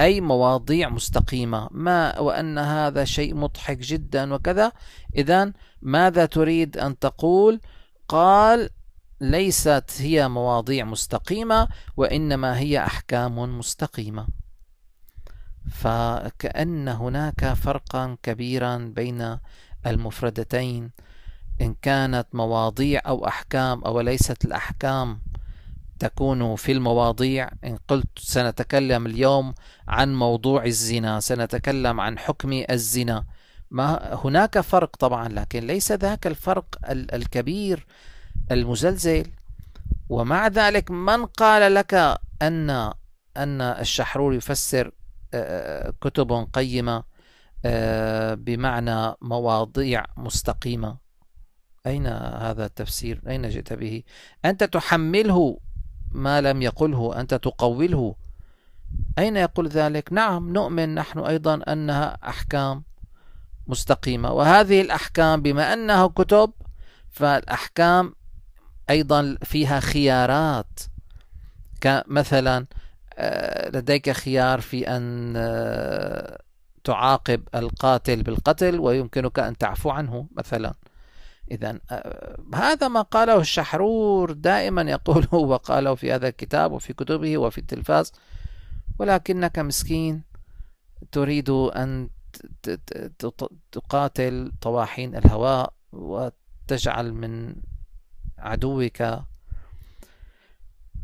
أي مواضيع مستقيمة ما وأن هذا شيء مضحك جدا وكذا إذا ماذا تريد أن تقول قال ليست هي مواضيع مستقيمة وإنما هي أحكام مستقيمة فكأن هناك فرقا كبيرا بين المفردتين إن كانت مواضيع أو أحكام أو ليست الأحكام تكون في المواضيع إن قلت سنتكلم اليوم عن موضوع الزنا سنتكلم عن حكم الزنا ما هناك فرق طبعا لكن ليس ذاك الفرق الكبير المزلزل ومع ذلك من قال لك أن أن الشحرور يفسر آه، كتب قيمة آه، بمعنى مواضيع مستقيمة أين هذا التفسير أين جئت به أنت تحمله ما لم يقله أنت تقوله أين يقول ذلك نعم نؤمن نحن أيضا أنها أحكام مستقيمة وهذه الأحكام بما أنها كتب فالأحكام أيضا فيها خيارات كمثلا آه، لديك خيار في أن آه، تعاقب القاتل بالقتل ويمكنك أن تعفو عنه مثلا إذا آه، هذا ما قاله الشحرور دائما يقوله وقاله في هذا الكتاب وفي كتبه وفي التلفاز ولكنك مسكين تريد أن تقاتل طواحين الهواء وتجعل من عدوك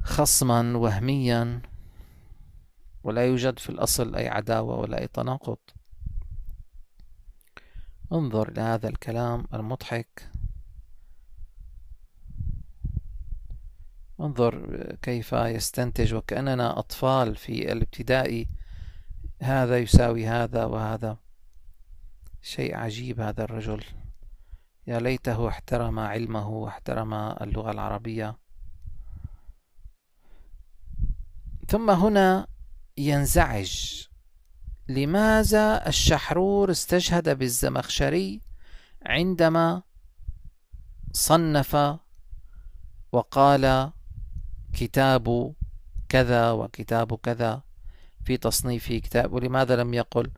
خصما وهميا ولا يوجد في الأصل أي عداوة ولا أي تناقض انظر إلى هذا الكلام المضحك انظر كيف يستنتج وكأننا أطفال في الابتدائي هذا يساوي هذا وهذا شيء عجيب هذا الرجل يا ليته احترم علمه واحترم اللغة العربية ثم هنا ينزعج لماذا الشحرور استشهد بالزمخشري عندما صنف وقال كتاب كذا وكتاب كذا في تصنيفه كتاب ولماذا لم يقل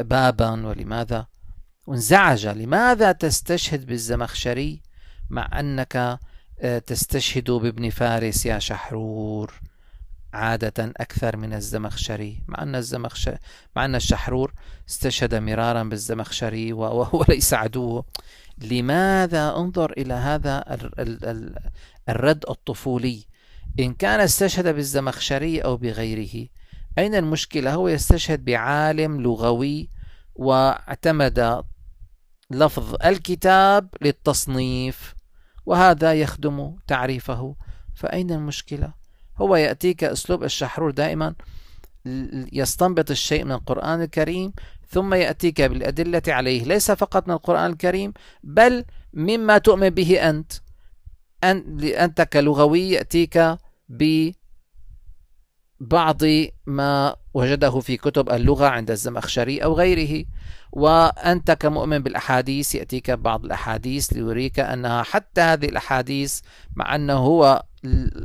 بابا ولماذا وانزعج لماذا تستشهد بالزمخشري مع أنك آه، تستشهد بابن فارس يا شحرور عادة أكثر من الزمخشري مع أن, الزمخش... مع أن الشحرور استشهد مرارا بالزمخشري وهو ليس عدوه لماذا انظر إلى هذا الرد الطفولي إن كان استشهد بالزمخشري أو بغيره أين المشكلة هو يستشهد بعالم لغوي واعتمد لفظ الكتاب للتصنيف وهذا يخدم تعريفه فأين المشكلة؟ هو يأتيك أسلوب الشحرور دائما يستنبط الشيء من القرآن الكريم ثم يأتيك بالأدلة عليه ليس فقط من القرآن الكريم بل مما تؤمن به أنت أنت كلغوي يأتيك ببعض ما وجده في كتب اللغة عند الزمخشري أو غيره وأنت كمؤمن بالأحاديث يأتيك بعض الأحاديث ليريك أنها حتى هذه الأحاديث مع أنه هو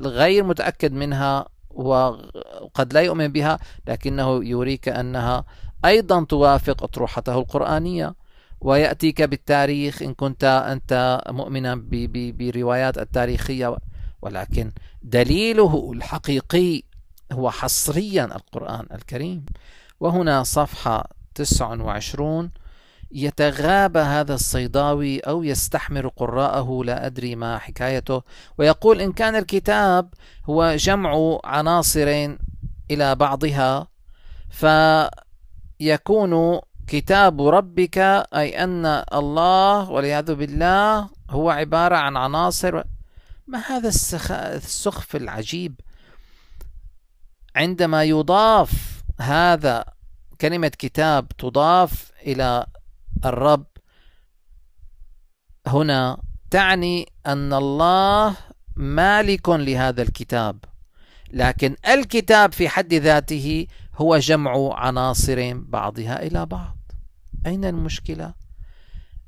غير متأكد منها وقد لا يؤمن بها لكنه يريك أنها أيضا توافق أطروحته القرآنية ويأتيك بالتاريخ إن كنت أنت مؤمنا بروايات التاريخية ولكن دليله الحقيقي هو حصريا القرآن الكريم وهنا صفحة 29 وعشرون يتغابى هذا الصيداوي أو يستحمر قراءه لا أدري ما حكايته ويقول إن كان الكتاب هو جمع عناصر إلى بعضها فيكون كتاب ربك أي أن الله والعياذ بالله هو عبارة عن عناصر ما هذا السخف العجيب عندما يضاف هذا كلمة كتاب تضاف إلى الرب هنا تعني أن الله مالك لهذا الكتاب لكن الكتاب في حد ذاته هو جمع عناصر بعضها إلى بعض أين المشكلة؟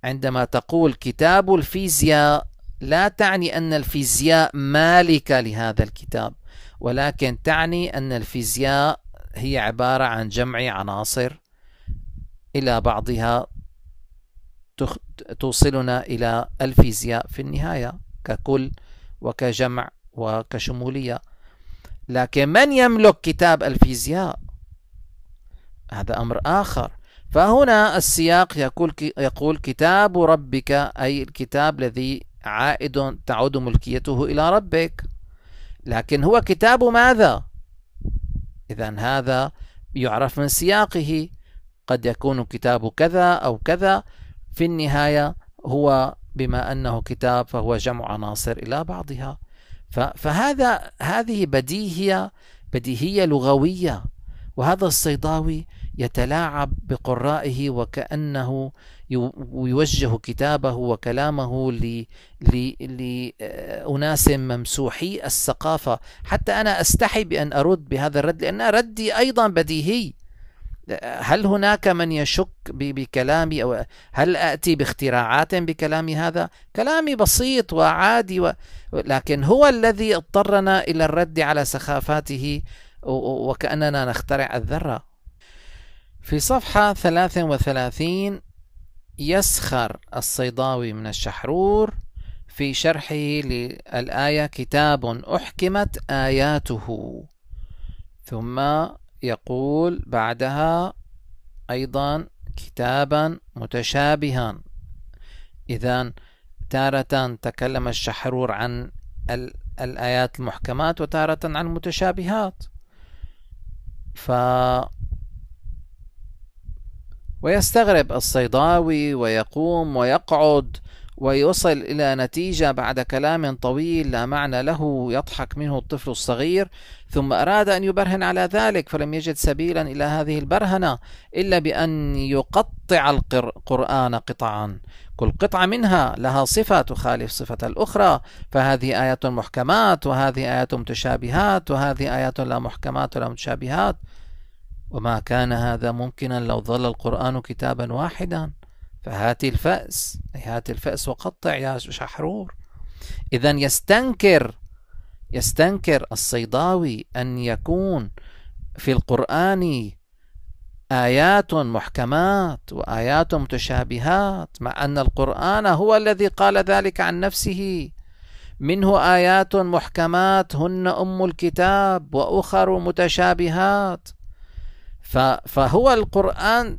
عندما تقول كتاب الفيزياء لا تعني أن الفيزياء مالكة لهذا الكتاب ولكن تعني أن الفيزياء هي عبارة عن جمع عناصر إلى بعضها توصلنا إلى الفيزياء في النهاية ككل وكجمع وكشمولية لكن من يملك كتاب الفيزياء هذا أمر آخر فهنا السياق يقول, يقول كتاب ربك أي الكتاب الذي عائد تعود ملكيته إلى ربك لكن هو كتاب ماذا؟ إذا هذا يعرف من سياقه قد يكون كتاب كذا أو كذا في النهاية هو بما أنه كتاب فهو جمع عناصر إلى بعضها فهذا هذه بديهية بديهية لغوية وهذا الصيداوي يتلاعب بقرائه وكأنه ويوجه كتابه وكلامه لأناس آه، ممسوحي الثقافة حتى أنا أستحي بأن أرد بهذا الرد لأن ردي أيضا بديهي هل هناك من يشك بكلامي أو هل أتي باختراعات بكلامي هذا كلامي بسيط وعادي و... لكن هو الذي اضطرنا إلى الرد على سخافاته وكأننا نخترع الذرة في صفحة 33 يسخر الصيداوي من الشحرور في شرحه للآية كتاب أحكمت آياته ثم يقول بعدها أيضا كتابا متشابها إذا تارة تكلم الشحرور عن الآيات المحكمات وتارة عن المتشابهات ف ويستغرب الصيداوي ويقوم ويقعد ويصل إلى نتيجة بعد كلام طويل لا معنى له يضحك منه الطفل الصغير ثم أراد أن يبرهن على ذلك فلم يجد سبيلا إلى هذه البرهنة إلا بأن يقطع القرآن قطعا كل قطعة منها لها صفة تخالف صفة الأخرى فهذه آيات محكمات وهذه آيات متشابهات وهذه آيات لا محكمات ولا متشابهات وما كان هذا ممكنا لو ظل القرآن كتابا واحدا فهات الفأس أي هات الفأس وقطع يا شحرور إذا يستنكر يستنكر الصيداوي أن يكون في القرآن آيات محكمات وآيات متشابهات مع أن القرآن هو الذي قال ذلك عن نفسه منه آيات محكمات هن أم الكتاب وأخر متشابهات فهو القرآن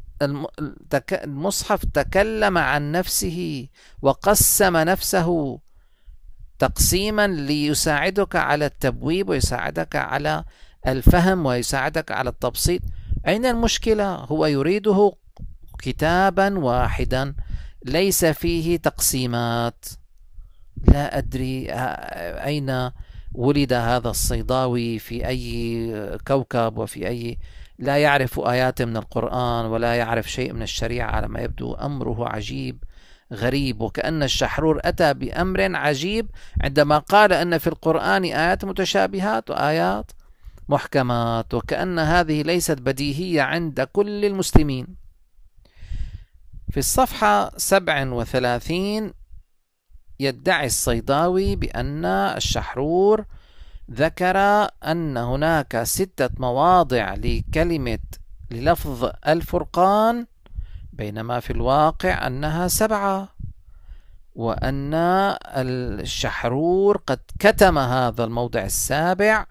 المصحف تكلم عن نفسه وقسم نفسه تقسيما ليساعدك على التبويب ويساعدك على الفهم ويساعدك على التبسيط أين المشكلة؟ هو يريده كتابا واحدا ليس فيه تقسيمات لا أدري أين ولد هذا الصيداوي في أي كوكب وفي أي لا يعرف آيات من القرآن ولا يعرف شيء من الشريعة على ما يبدو أمره عجيب غريب وكأن الشحرور أتى بأمر عجيب عندما قال أن في القرآن آيات متشابهات وآيات محكمات وكأن هذه ليست بديهية عند كل المسلمين في الصفحة 37 يدعي الصيداوي بأن الشحرور ذكر أن هناك ستة مواضع لكلمة للفظ الفرقان بينما في الواقع أنها سبعة وأن الشحرور قد كتم هذا الموضع السابع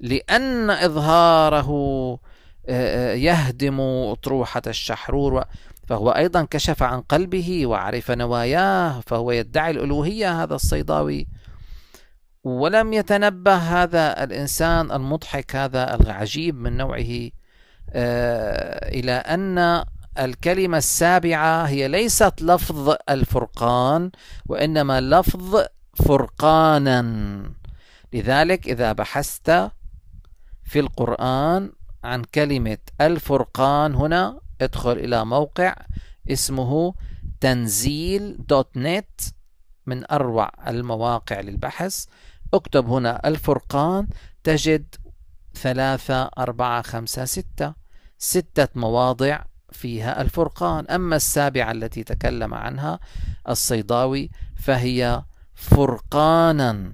لأن إظهاره آه، آه، يهدم أطروحة الشحرور فهو أيضا كشف عن قلبه وعرف نواياه فهو يدعي الألوهية هذا الصيداوي ولم يتنبه هذا الإنسان المضحك هذا العجيب من نوعه آه، إلى أن الكلمة السابعة هي ليست لفظ الفرقان وإنما لفظ فرقانا لذلك إذا بحثت في القرآن عن كلمة الفرقان هنا ادخل إلى موقع اسمه تنزيل دوت نت من أروع المواقع للبحث اكتب هنا الفرقان تجد ثلاثة أربعة خمسة ستة ستة مواضع فيها الفرقان أما السابعة التي تكلم عنها الصيداوي فهي فرقانا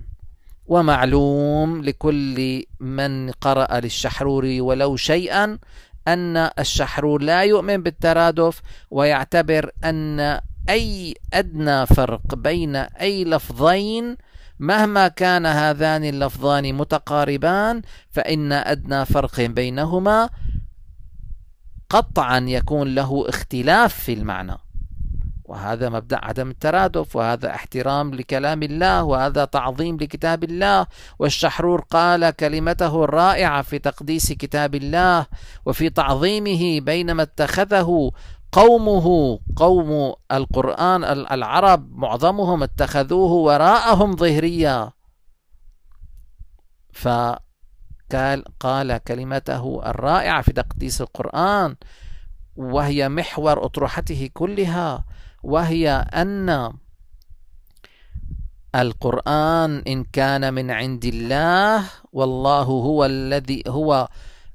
ومعلوم لكل من قرأ للشحروري ولو شيئا أن الشحرور لا يؤمن بالترادف ويعتبر أن أي أدنى فرق بين أي لفظين مهما كان هذان اللفظان متقاربان فإن أدنى فرق بينهما قطعا يكون له اختلاف في المعنى وهذا مبدأ عدم الترادف وهذا احترام لكلام الله وهذا تعظيم لكتاب الله والشحرور قال كلمته الرائعة في تقديس كتاب الله وفي تعظيمه بينما اتخذه قومه قوم القرآن العرب معظمهم اتخذوه وراءهم ظهريا فقال قال كلمته الرائعة في تقديس القرآن وهي محور أطروحته كلها وهي أن القرآن إن كان من عند الله والله هو الذي هو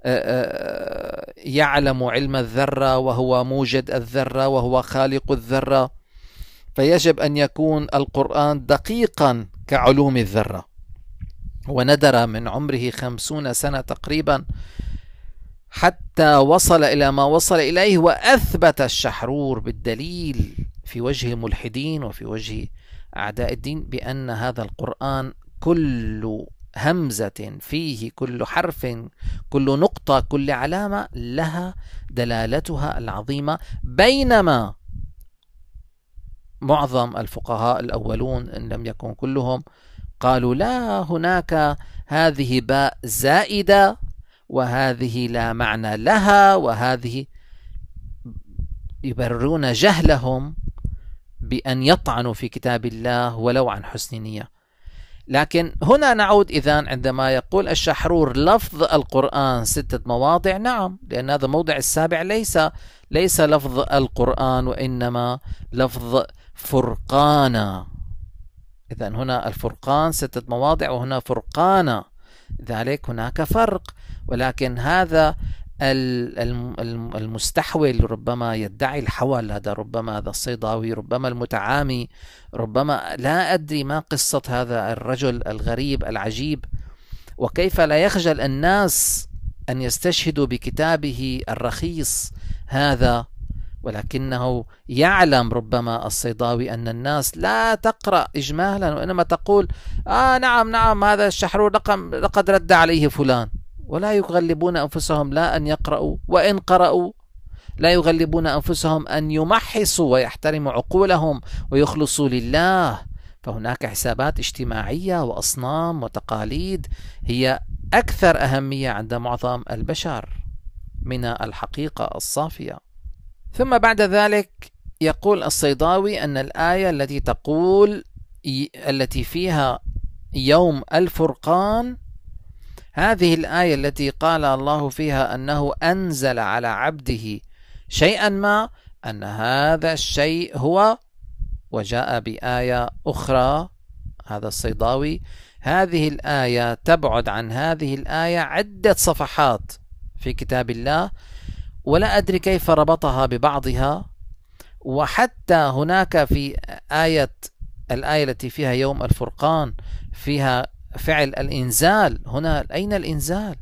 أه، أه، يعلم علم الذرة وهو موجد الذرة وهو خالق الذرة فيجب أن يكون القرآن دقيقا كعلوم الذرة وندر من عمره خمسون سنة تقريبا حتى وصل إلى ما وصل إليه وأثبت الشحرور بالدليل في وجه الملحدين وفي وجه أعداء الدين بأن هذا القرآن كل همزة فيه كل حرف كل نقطة كل علامة لها دلالتها العظيمة بينما معظم الفقهاء الأولون إن لم يكن كلهم قالوا لا هناك هذه باء زائدة وهذه لا معنى لها وهذه يبررون جهلهم بأن يطعنوا في كتاب الله ولو عن حسن نية لكن هنا نعود إذا عندما يقول الشحرور لفظ القرآن ستة مواضع نعم لأن هذا موضع السابع ليس ليس لفظ القرآن وإنما لفظ فرقانا إذا هنا الفرقان ستة مواضع وهنا فرقانا ذلك هناك فرق ولكن هذا المستحول ربما يدعي الحول هذا ربما هذا الصيداوي ربما المتعامي ربما لا أدري ما قصة هذا الرجل الغريب العجيب وكيف لا يخجل الناس أن يستشهدوا بكتابه الرخيص هذا ولكنه يعلم ربما الصيداوي أن الناس لا تقرأ إجمالا وإنما تقول آه نعم نعم هذا الشحرور لقد رد عليه فلان ولا يغلبون أنفسهم لا أن يقرأوا وإن قرأوا لا يغلبون أنفسهم أن يمحصوا ويحترموا عقولهم ويخلصوا لله فهناك حسابات اجتماعية وأصنام وتقاليد هي أكثر أهمية عند معظم البشر من الحقيقة الصافية ثم بعد ذلك يقول الصيداوي أن الآية التي تقول التي فيها يوم الفرقان هذه الآية التي قال الله فيها أنه أنزل على عبده شيئا ما أن هذا الشيء هو وجاء بآية أخرى هذا الصيداوي هذه الآية تبعد عن هذه الآية عدة صفحات في كتاب الله ولا أدري كيف ربطها ببعضها وحتى هناك في آية الآية التي فيها يوم الفرقان فيها فعل الإنزال هنا أين الإنزال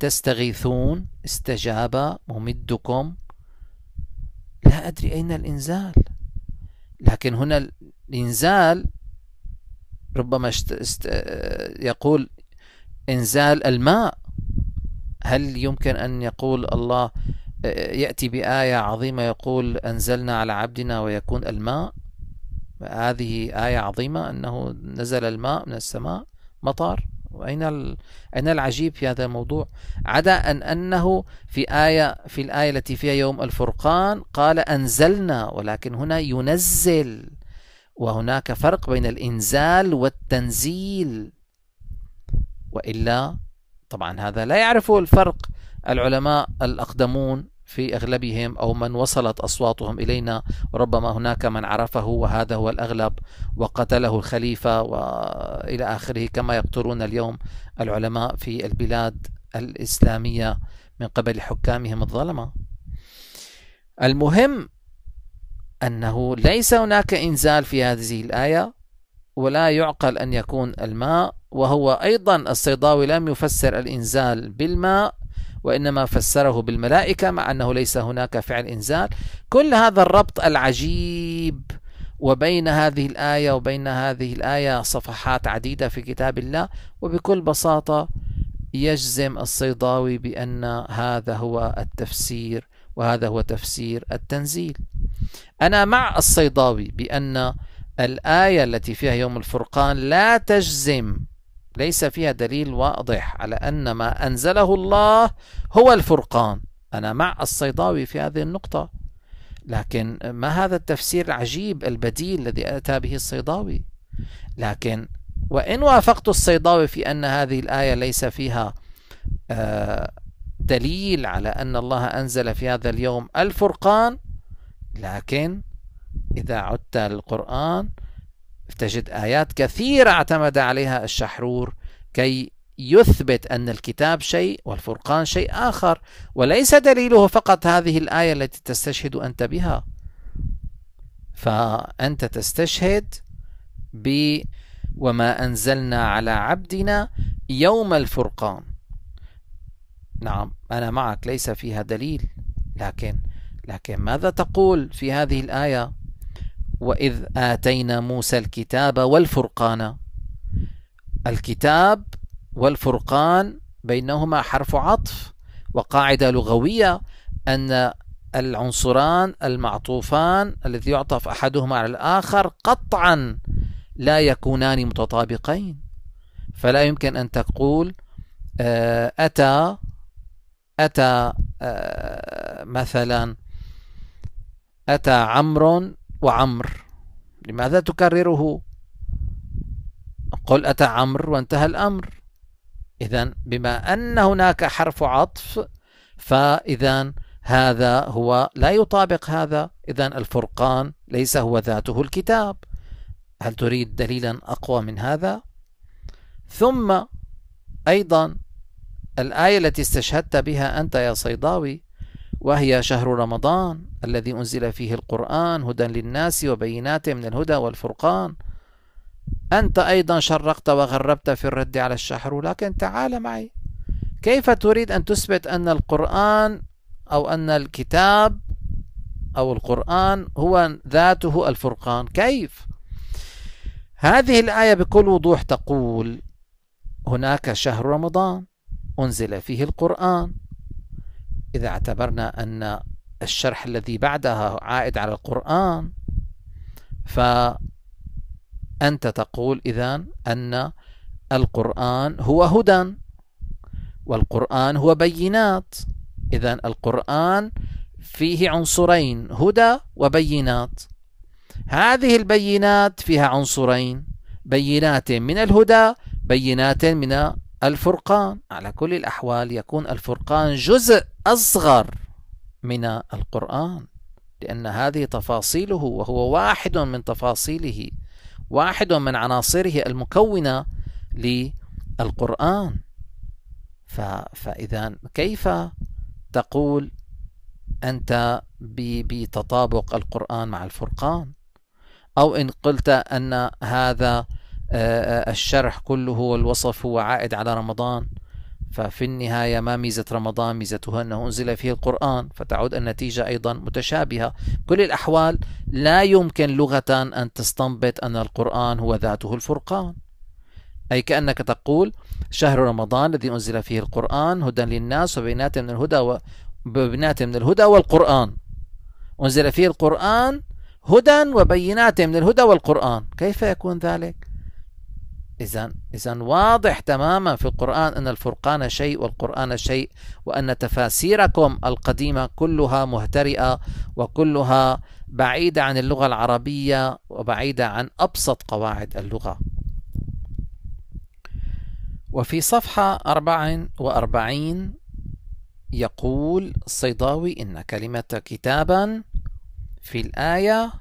تستغيثون استجاب ممدكم لا أدري أين الإنزال لكن هنا الإنزال ربما يقول إنزال الماء هل يمكن أن يقول الله يأتي بآية عظيمة يقول أنزلنا على عبدنا ويكون الماء هذه آية عظيمة أنه نزل الماء من السماء مطار وأين أين العجيب في هذا الموضوع عدا أن أنه في آية في الآية التي فيها يوم الفرقان قال أنزلنا ولكن هنا ينزل وهناك فرق بين الإنزال والتنزيل وإلا طبعا هذا لا يعرفه الفرق العلماء الأقدمون في اغلبهم او من وصلت اصواتهم الينا وربما هناك من عرفه وهذا هو الاغلب وقتله الخليفه والى اخره كما يقتلون اليوم العلماء في البلاد الاسلاميه من قبل حكامهم الظلمه. المهم انه ليس هناك انزال في هذه الايه ولا يعقل ان يكون الماء وهو ايضا الصيداوي لم يفسر الانزال بالماء وإنما فسره بالملائكة مع أنه ليس هناك فعل إنزال كل هذا الربط العجيب وبين هذه الآية وبين هذه الآية صفحات عديدة في كتاب الله وبكل بساطة يجزم الصيداوي بأن هذا هو التفسير وهذا هو تفسير التنزيل أنا مع الصيداوي بأن الآية التي فيها يوم الفرقان لا تجزم ليس فيها دليل واضح على أن ما أنزله الله هو الفرقان أنا مع الصيداوي في هذه النقطة لكن ما هذا التفسير العجيب البديل الذي أتى به الصيداوي لكن وإن وافقت الصيداوي في أن هذه الآية ليس فيها آه، دليل على أن الله أنزل في هذا اليوم الفرقان لكن إذا عدت للقرآن تجد آيات كثيرة اعتمد عليها الشحرور كي يثبت أن الكتاب شيء والفرقان شيء آخر وليس دليله فقط هذه الآية التي تستشهد أنت بها فأنت تستشهد ب وما أنزلنا على عبدنا يوم الفرقان نعم أنا معك ليس فيها دليل لكن لكن ماذا تقول في هذه الآية وإذ آتينا موسى الكتاب والفرقان الكتاب والفرقان بينهما حرف عطف وقاعدة لغوية أن العنصران المعطوفان الذي يعطف أحدهما على الآخر قطعا لا يكونان متطابقين فلا يمكن أن تقول آه، أتى أتى آه، مثلا أتى عمرو وعمر لماذا تكرره قل أتى عمر وانتهى الأمر إذا بما أن هناك حرف عطف فإذا هذا هو لا يطابق هذا إذا الفرقان ليس هو ذاته الكتاب هل تريد دليلا أقوى من هذا؟ ثم أيضا الآية التي استشهدت بها أنت يا صيداوي وهي شهر رمضان الذي أنزل فيه القرآن هدى للناس وبينات من الهدى والفرقان أنت أيضا شرقت وغربت في الرد على الشحر لكن تعال معي كيف تريد أن تثبت أن القرآن أو أن الكتاب أو القرآن هو ذاته الفرقان كيف؟ هذه الآية بكل وضوح تقول هناك شهر رمضان أنزل فيه القرآن إذا اعتبرنا أن الشرح الذي بعدها عائد على القرآن فأنت تقول إذا أن القرآن هو هدى والقرآن هو بينات إذا القرآن فيه عنصرين هدى وبينات هذه البينات فيها عنصرين بينات من الهدى بينات من الفرقان على كل الأحوال يكون الفرقان جزء أصغر من القرآن لأن هذه تفاصيله وهو واحد من تفاصيله واحد من عناصره المكونة للقرآن فإذا كيف تقول أنت بتطابق القرآن مع الفرقان أو إن قلت أن هذا آه، آه، الشرح كله والوصف هو عائد على رمضان ففي النهاية ما ميزة رمضان ميزتها أنه أنزل فيه القرآن فتعود النتيجة أيضا متشابهة كل الأحوال لا يمكن لغة أن تستنبط أن القرآن هو ذاته الفرقان أي كأنك تقول شهر رمضان الذي أنزل فيه القرآن هدى للناس وبينات من الهدى و... من الهدى والقرآن أنزل فيه القرآن هدى وبينات من الهدى والقرآن كيف يكون ذلك؟ إذا إذا واضح تماما في القرآن أن الفرقان شيء والقرآن شيء وأن تفاسيركم القديمة كلها مهترئة وكلها بعيدة عن اللغة العربية وبعيدة عن أبسط قواعد اللغة. وفي صفحة 44 يقول الصيداوي إن كلمة كتابا في الآية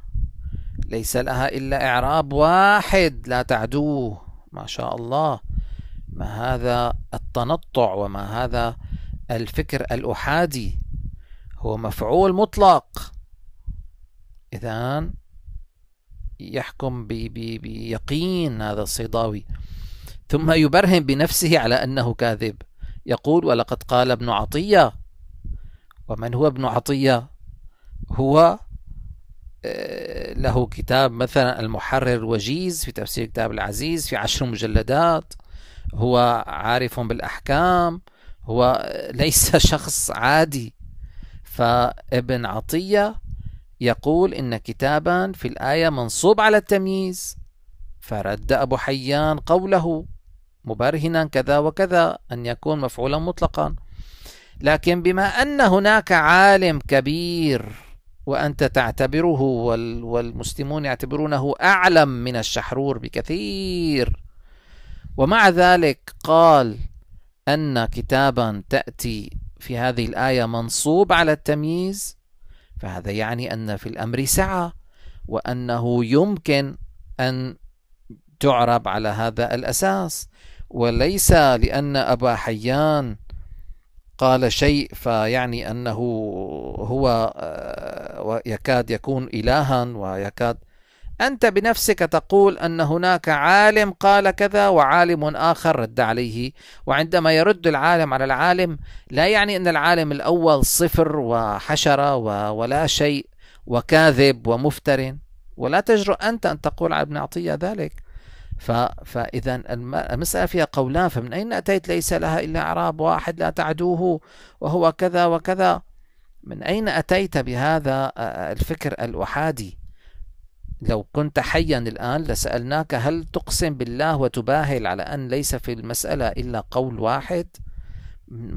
ليس لها إلا إعراب واحد لا تعدوه ما شاء الله ما هذا التنطع وما هذا الفكر الأحادي هو مفعول مطلق إذا يحكم بيقين هذا الصيداوي ثم يبرهن بنفسه على أنه كاذب يقول ولقد قال ابن عطية ومن هو ابن عطية هو آه، له كتاب مثلا المحرر الوجيز في تفسير كتاب العزيز في عشر مجلدات هو عارف بالأحكام هو ليس شخص عادي فابن عطية يقول إن كتابا في الآية منصوب على التمييز فرد أبو حيان قوله مبرهنا كذا وكذا أن يكون مفعولا مطلقا لكن بما أن هناك عالم كبير وأنت تعتبره والمسلمون يعتبرونه أعلم من الشحرور بكثير ومع ذلك قال أن كتابا تأتي في هذه الآية منصوب على التمييز فهذا يعني أن في الأمر سعة وأنه يمكن أن تعرب على هذا الأساس وليس لأن أبا حيان قال شيء فيعني أنه هو آه، يكاد يكون إلها ويكاد أنت بنفسك تقول أن هناك عالم قال كذا وعالم آخر رد عليه وعندما يرد العالم على العالم لا يعني أن العالم الأول صفر وحشرة ولا شيء وكاذب ومفترن ولا تجرؤ أنت أن تقول على ابن عطية ذلك فإذا المسألة فيها قولان فمن أين أتيت ليس لها إلا إعراب واحد لا تعدوه وهو كذا وكذا من أين أتيت بهذا الفكر الأحادي لو كنت حيا الآن لسألناك هل تقسم بالله وتباهل على أن ليس في المسألة إلا قول واحد؟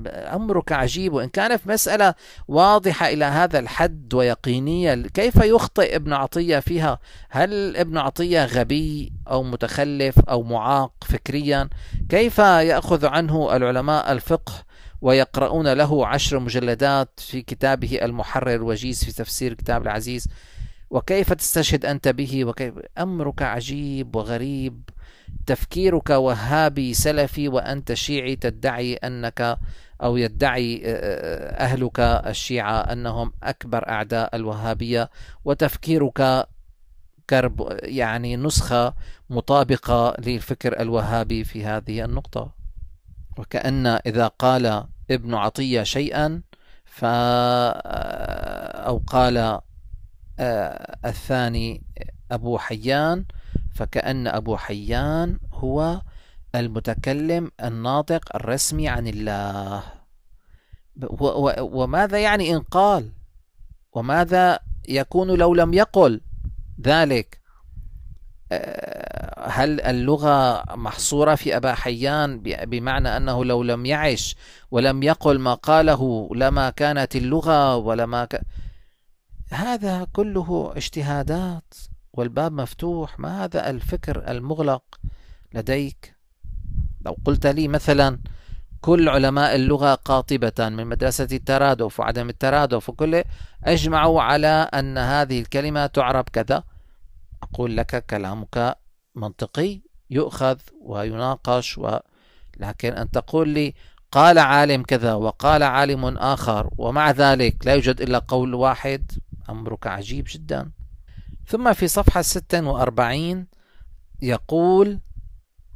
أمرك عجيب وإن كان في مسألة واضحة إلى هذا الحد ويقينية كيف يخطئ ابن عطية فيها هل ابن عطية غبي أو متخلف أو معاق فكريا كيف يأخذ عنه العلماء الفقه ويقرؤون له عشر مجلدات في كتابه المحرر الوجيز في تفسير كتاب العزيز وكيف تستشهد أنت به وكيف أمرك عجيب وغريب تفكيرك وهابي سلفي وأنت شيعي تدعي أنك أو يدعي آه، آه، أهلك الشيعة أنهم أكبر أعداء الوهابية وتفكيرك كرب يعني نسخة مطابقة للفكر الوهابي في هذه النقطة وكأن إذا قال ابن عطية شيئا ف آه، أو قال الثاني أبو حيان فكأن أبو حيان هو المتكلم الناطق الرسمي عن الله وماذا يعني إن قال وماذا يكون لو لم يقل ذلك آه، هل اللغة محصورة في أبا حيان بمعنى أنه لو لم يعش ولم يقل ما قاله لما كانت اللغة ولما ك... هذا كله اجتهادات والباب مفتوح ما هذا الفكر المغلق لديك لو قلت لي مثلا كل علماء اللغة قاطبة من مدرسة الترادف وعدم الترادف وكل أجمعوا على أن هذه الكلمة تعرب كذا أقول لك كلامك منطقي يؤخذ ويناقش و... لكن أن تقول لي قال عالم كذا وقال عالم آخر ومع ذلك لا يوجد إلا قول واحد أمرك عجيب جدا ثم في صفحة 46 يقول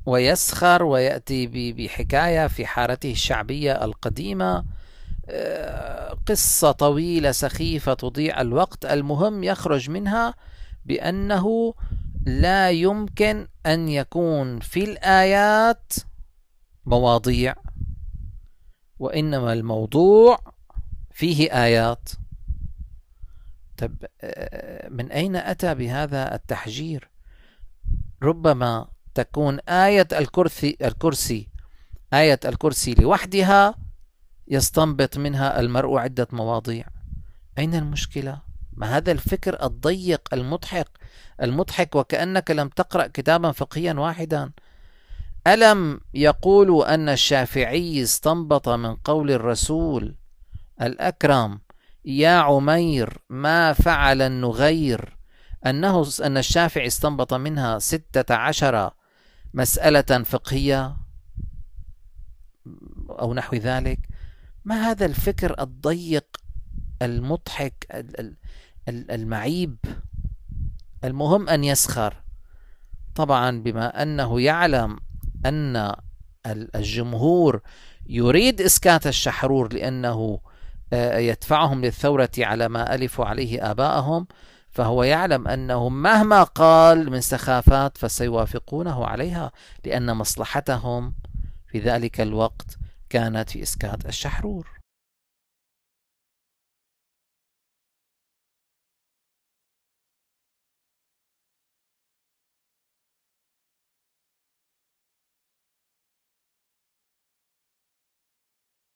ويسخر ويأتي بحكاية في حارته الشعبية القديمة آه، قصة طويلة سخيفة تضيع الوقت المهم يخرج منها بأنه لا يمكن أن يكون في الآيات مواضيع وإنما الموضوع فيه آيات طب آه، من أين أتى بهذا التحجير ربما تكون آية الكرسي الكرسي آية الكرسي لوحدها يستنبط منها المرء عدة مواضيع أين المشكلة؟ ما هذا الفكر الضيق المضحك المضحك وكأنك لم تقرأ كتابا فقهيا واحدا ألم يقولوا أن الشافعي استنبط من قول الرسول الأكرم يا عمير ما فعل النغير أنه أن الشافعي استنبط منها ستة عشر مسألة فقهية أو نحو ذلك ما هذا الفكر الضيق المضحك المعيب المهم أن يسخر طبعا بما أنه يعلم أن الجمهور يريد إسكات الشحرور لأنه آه، يدفعهم للثورة على ما ألفوا عليه آباءهم فهو يعلم أنه مهما قال من سخافات فسيوافقونه عليها لأن مصلحتهم في ذلك الوقت كانت في إسكات الشحرور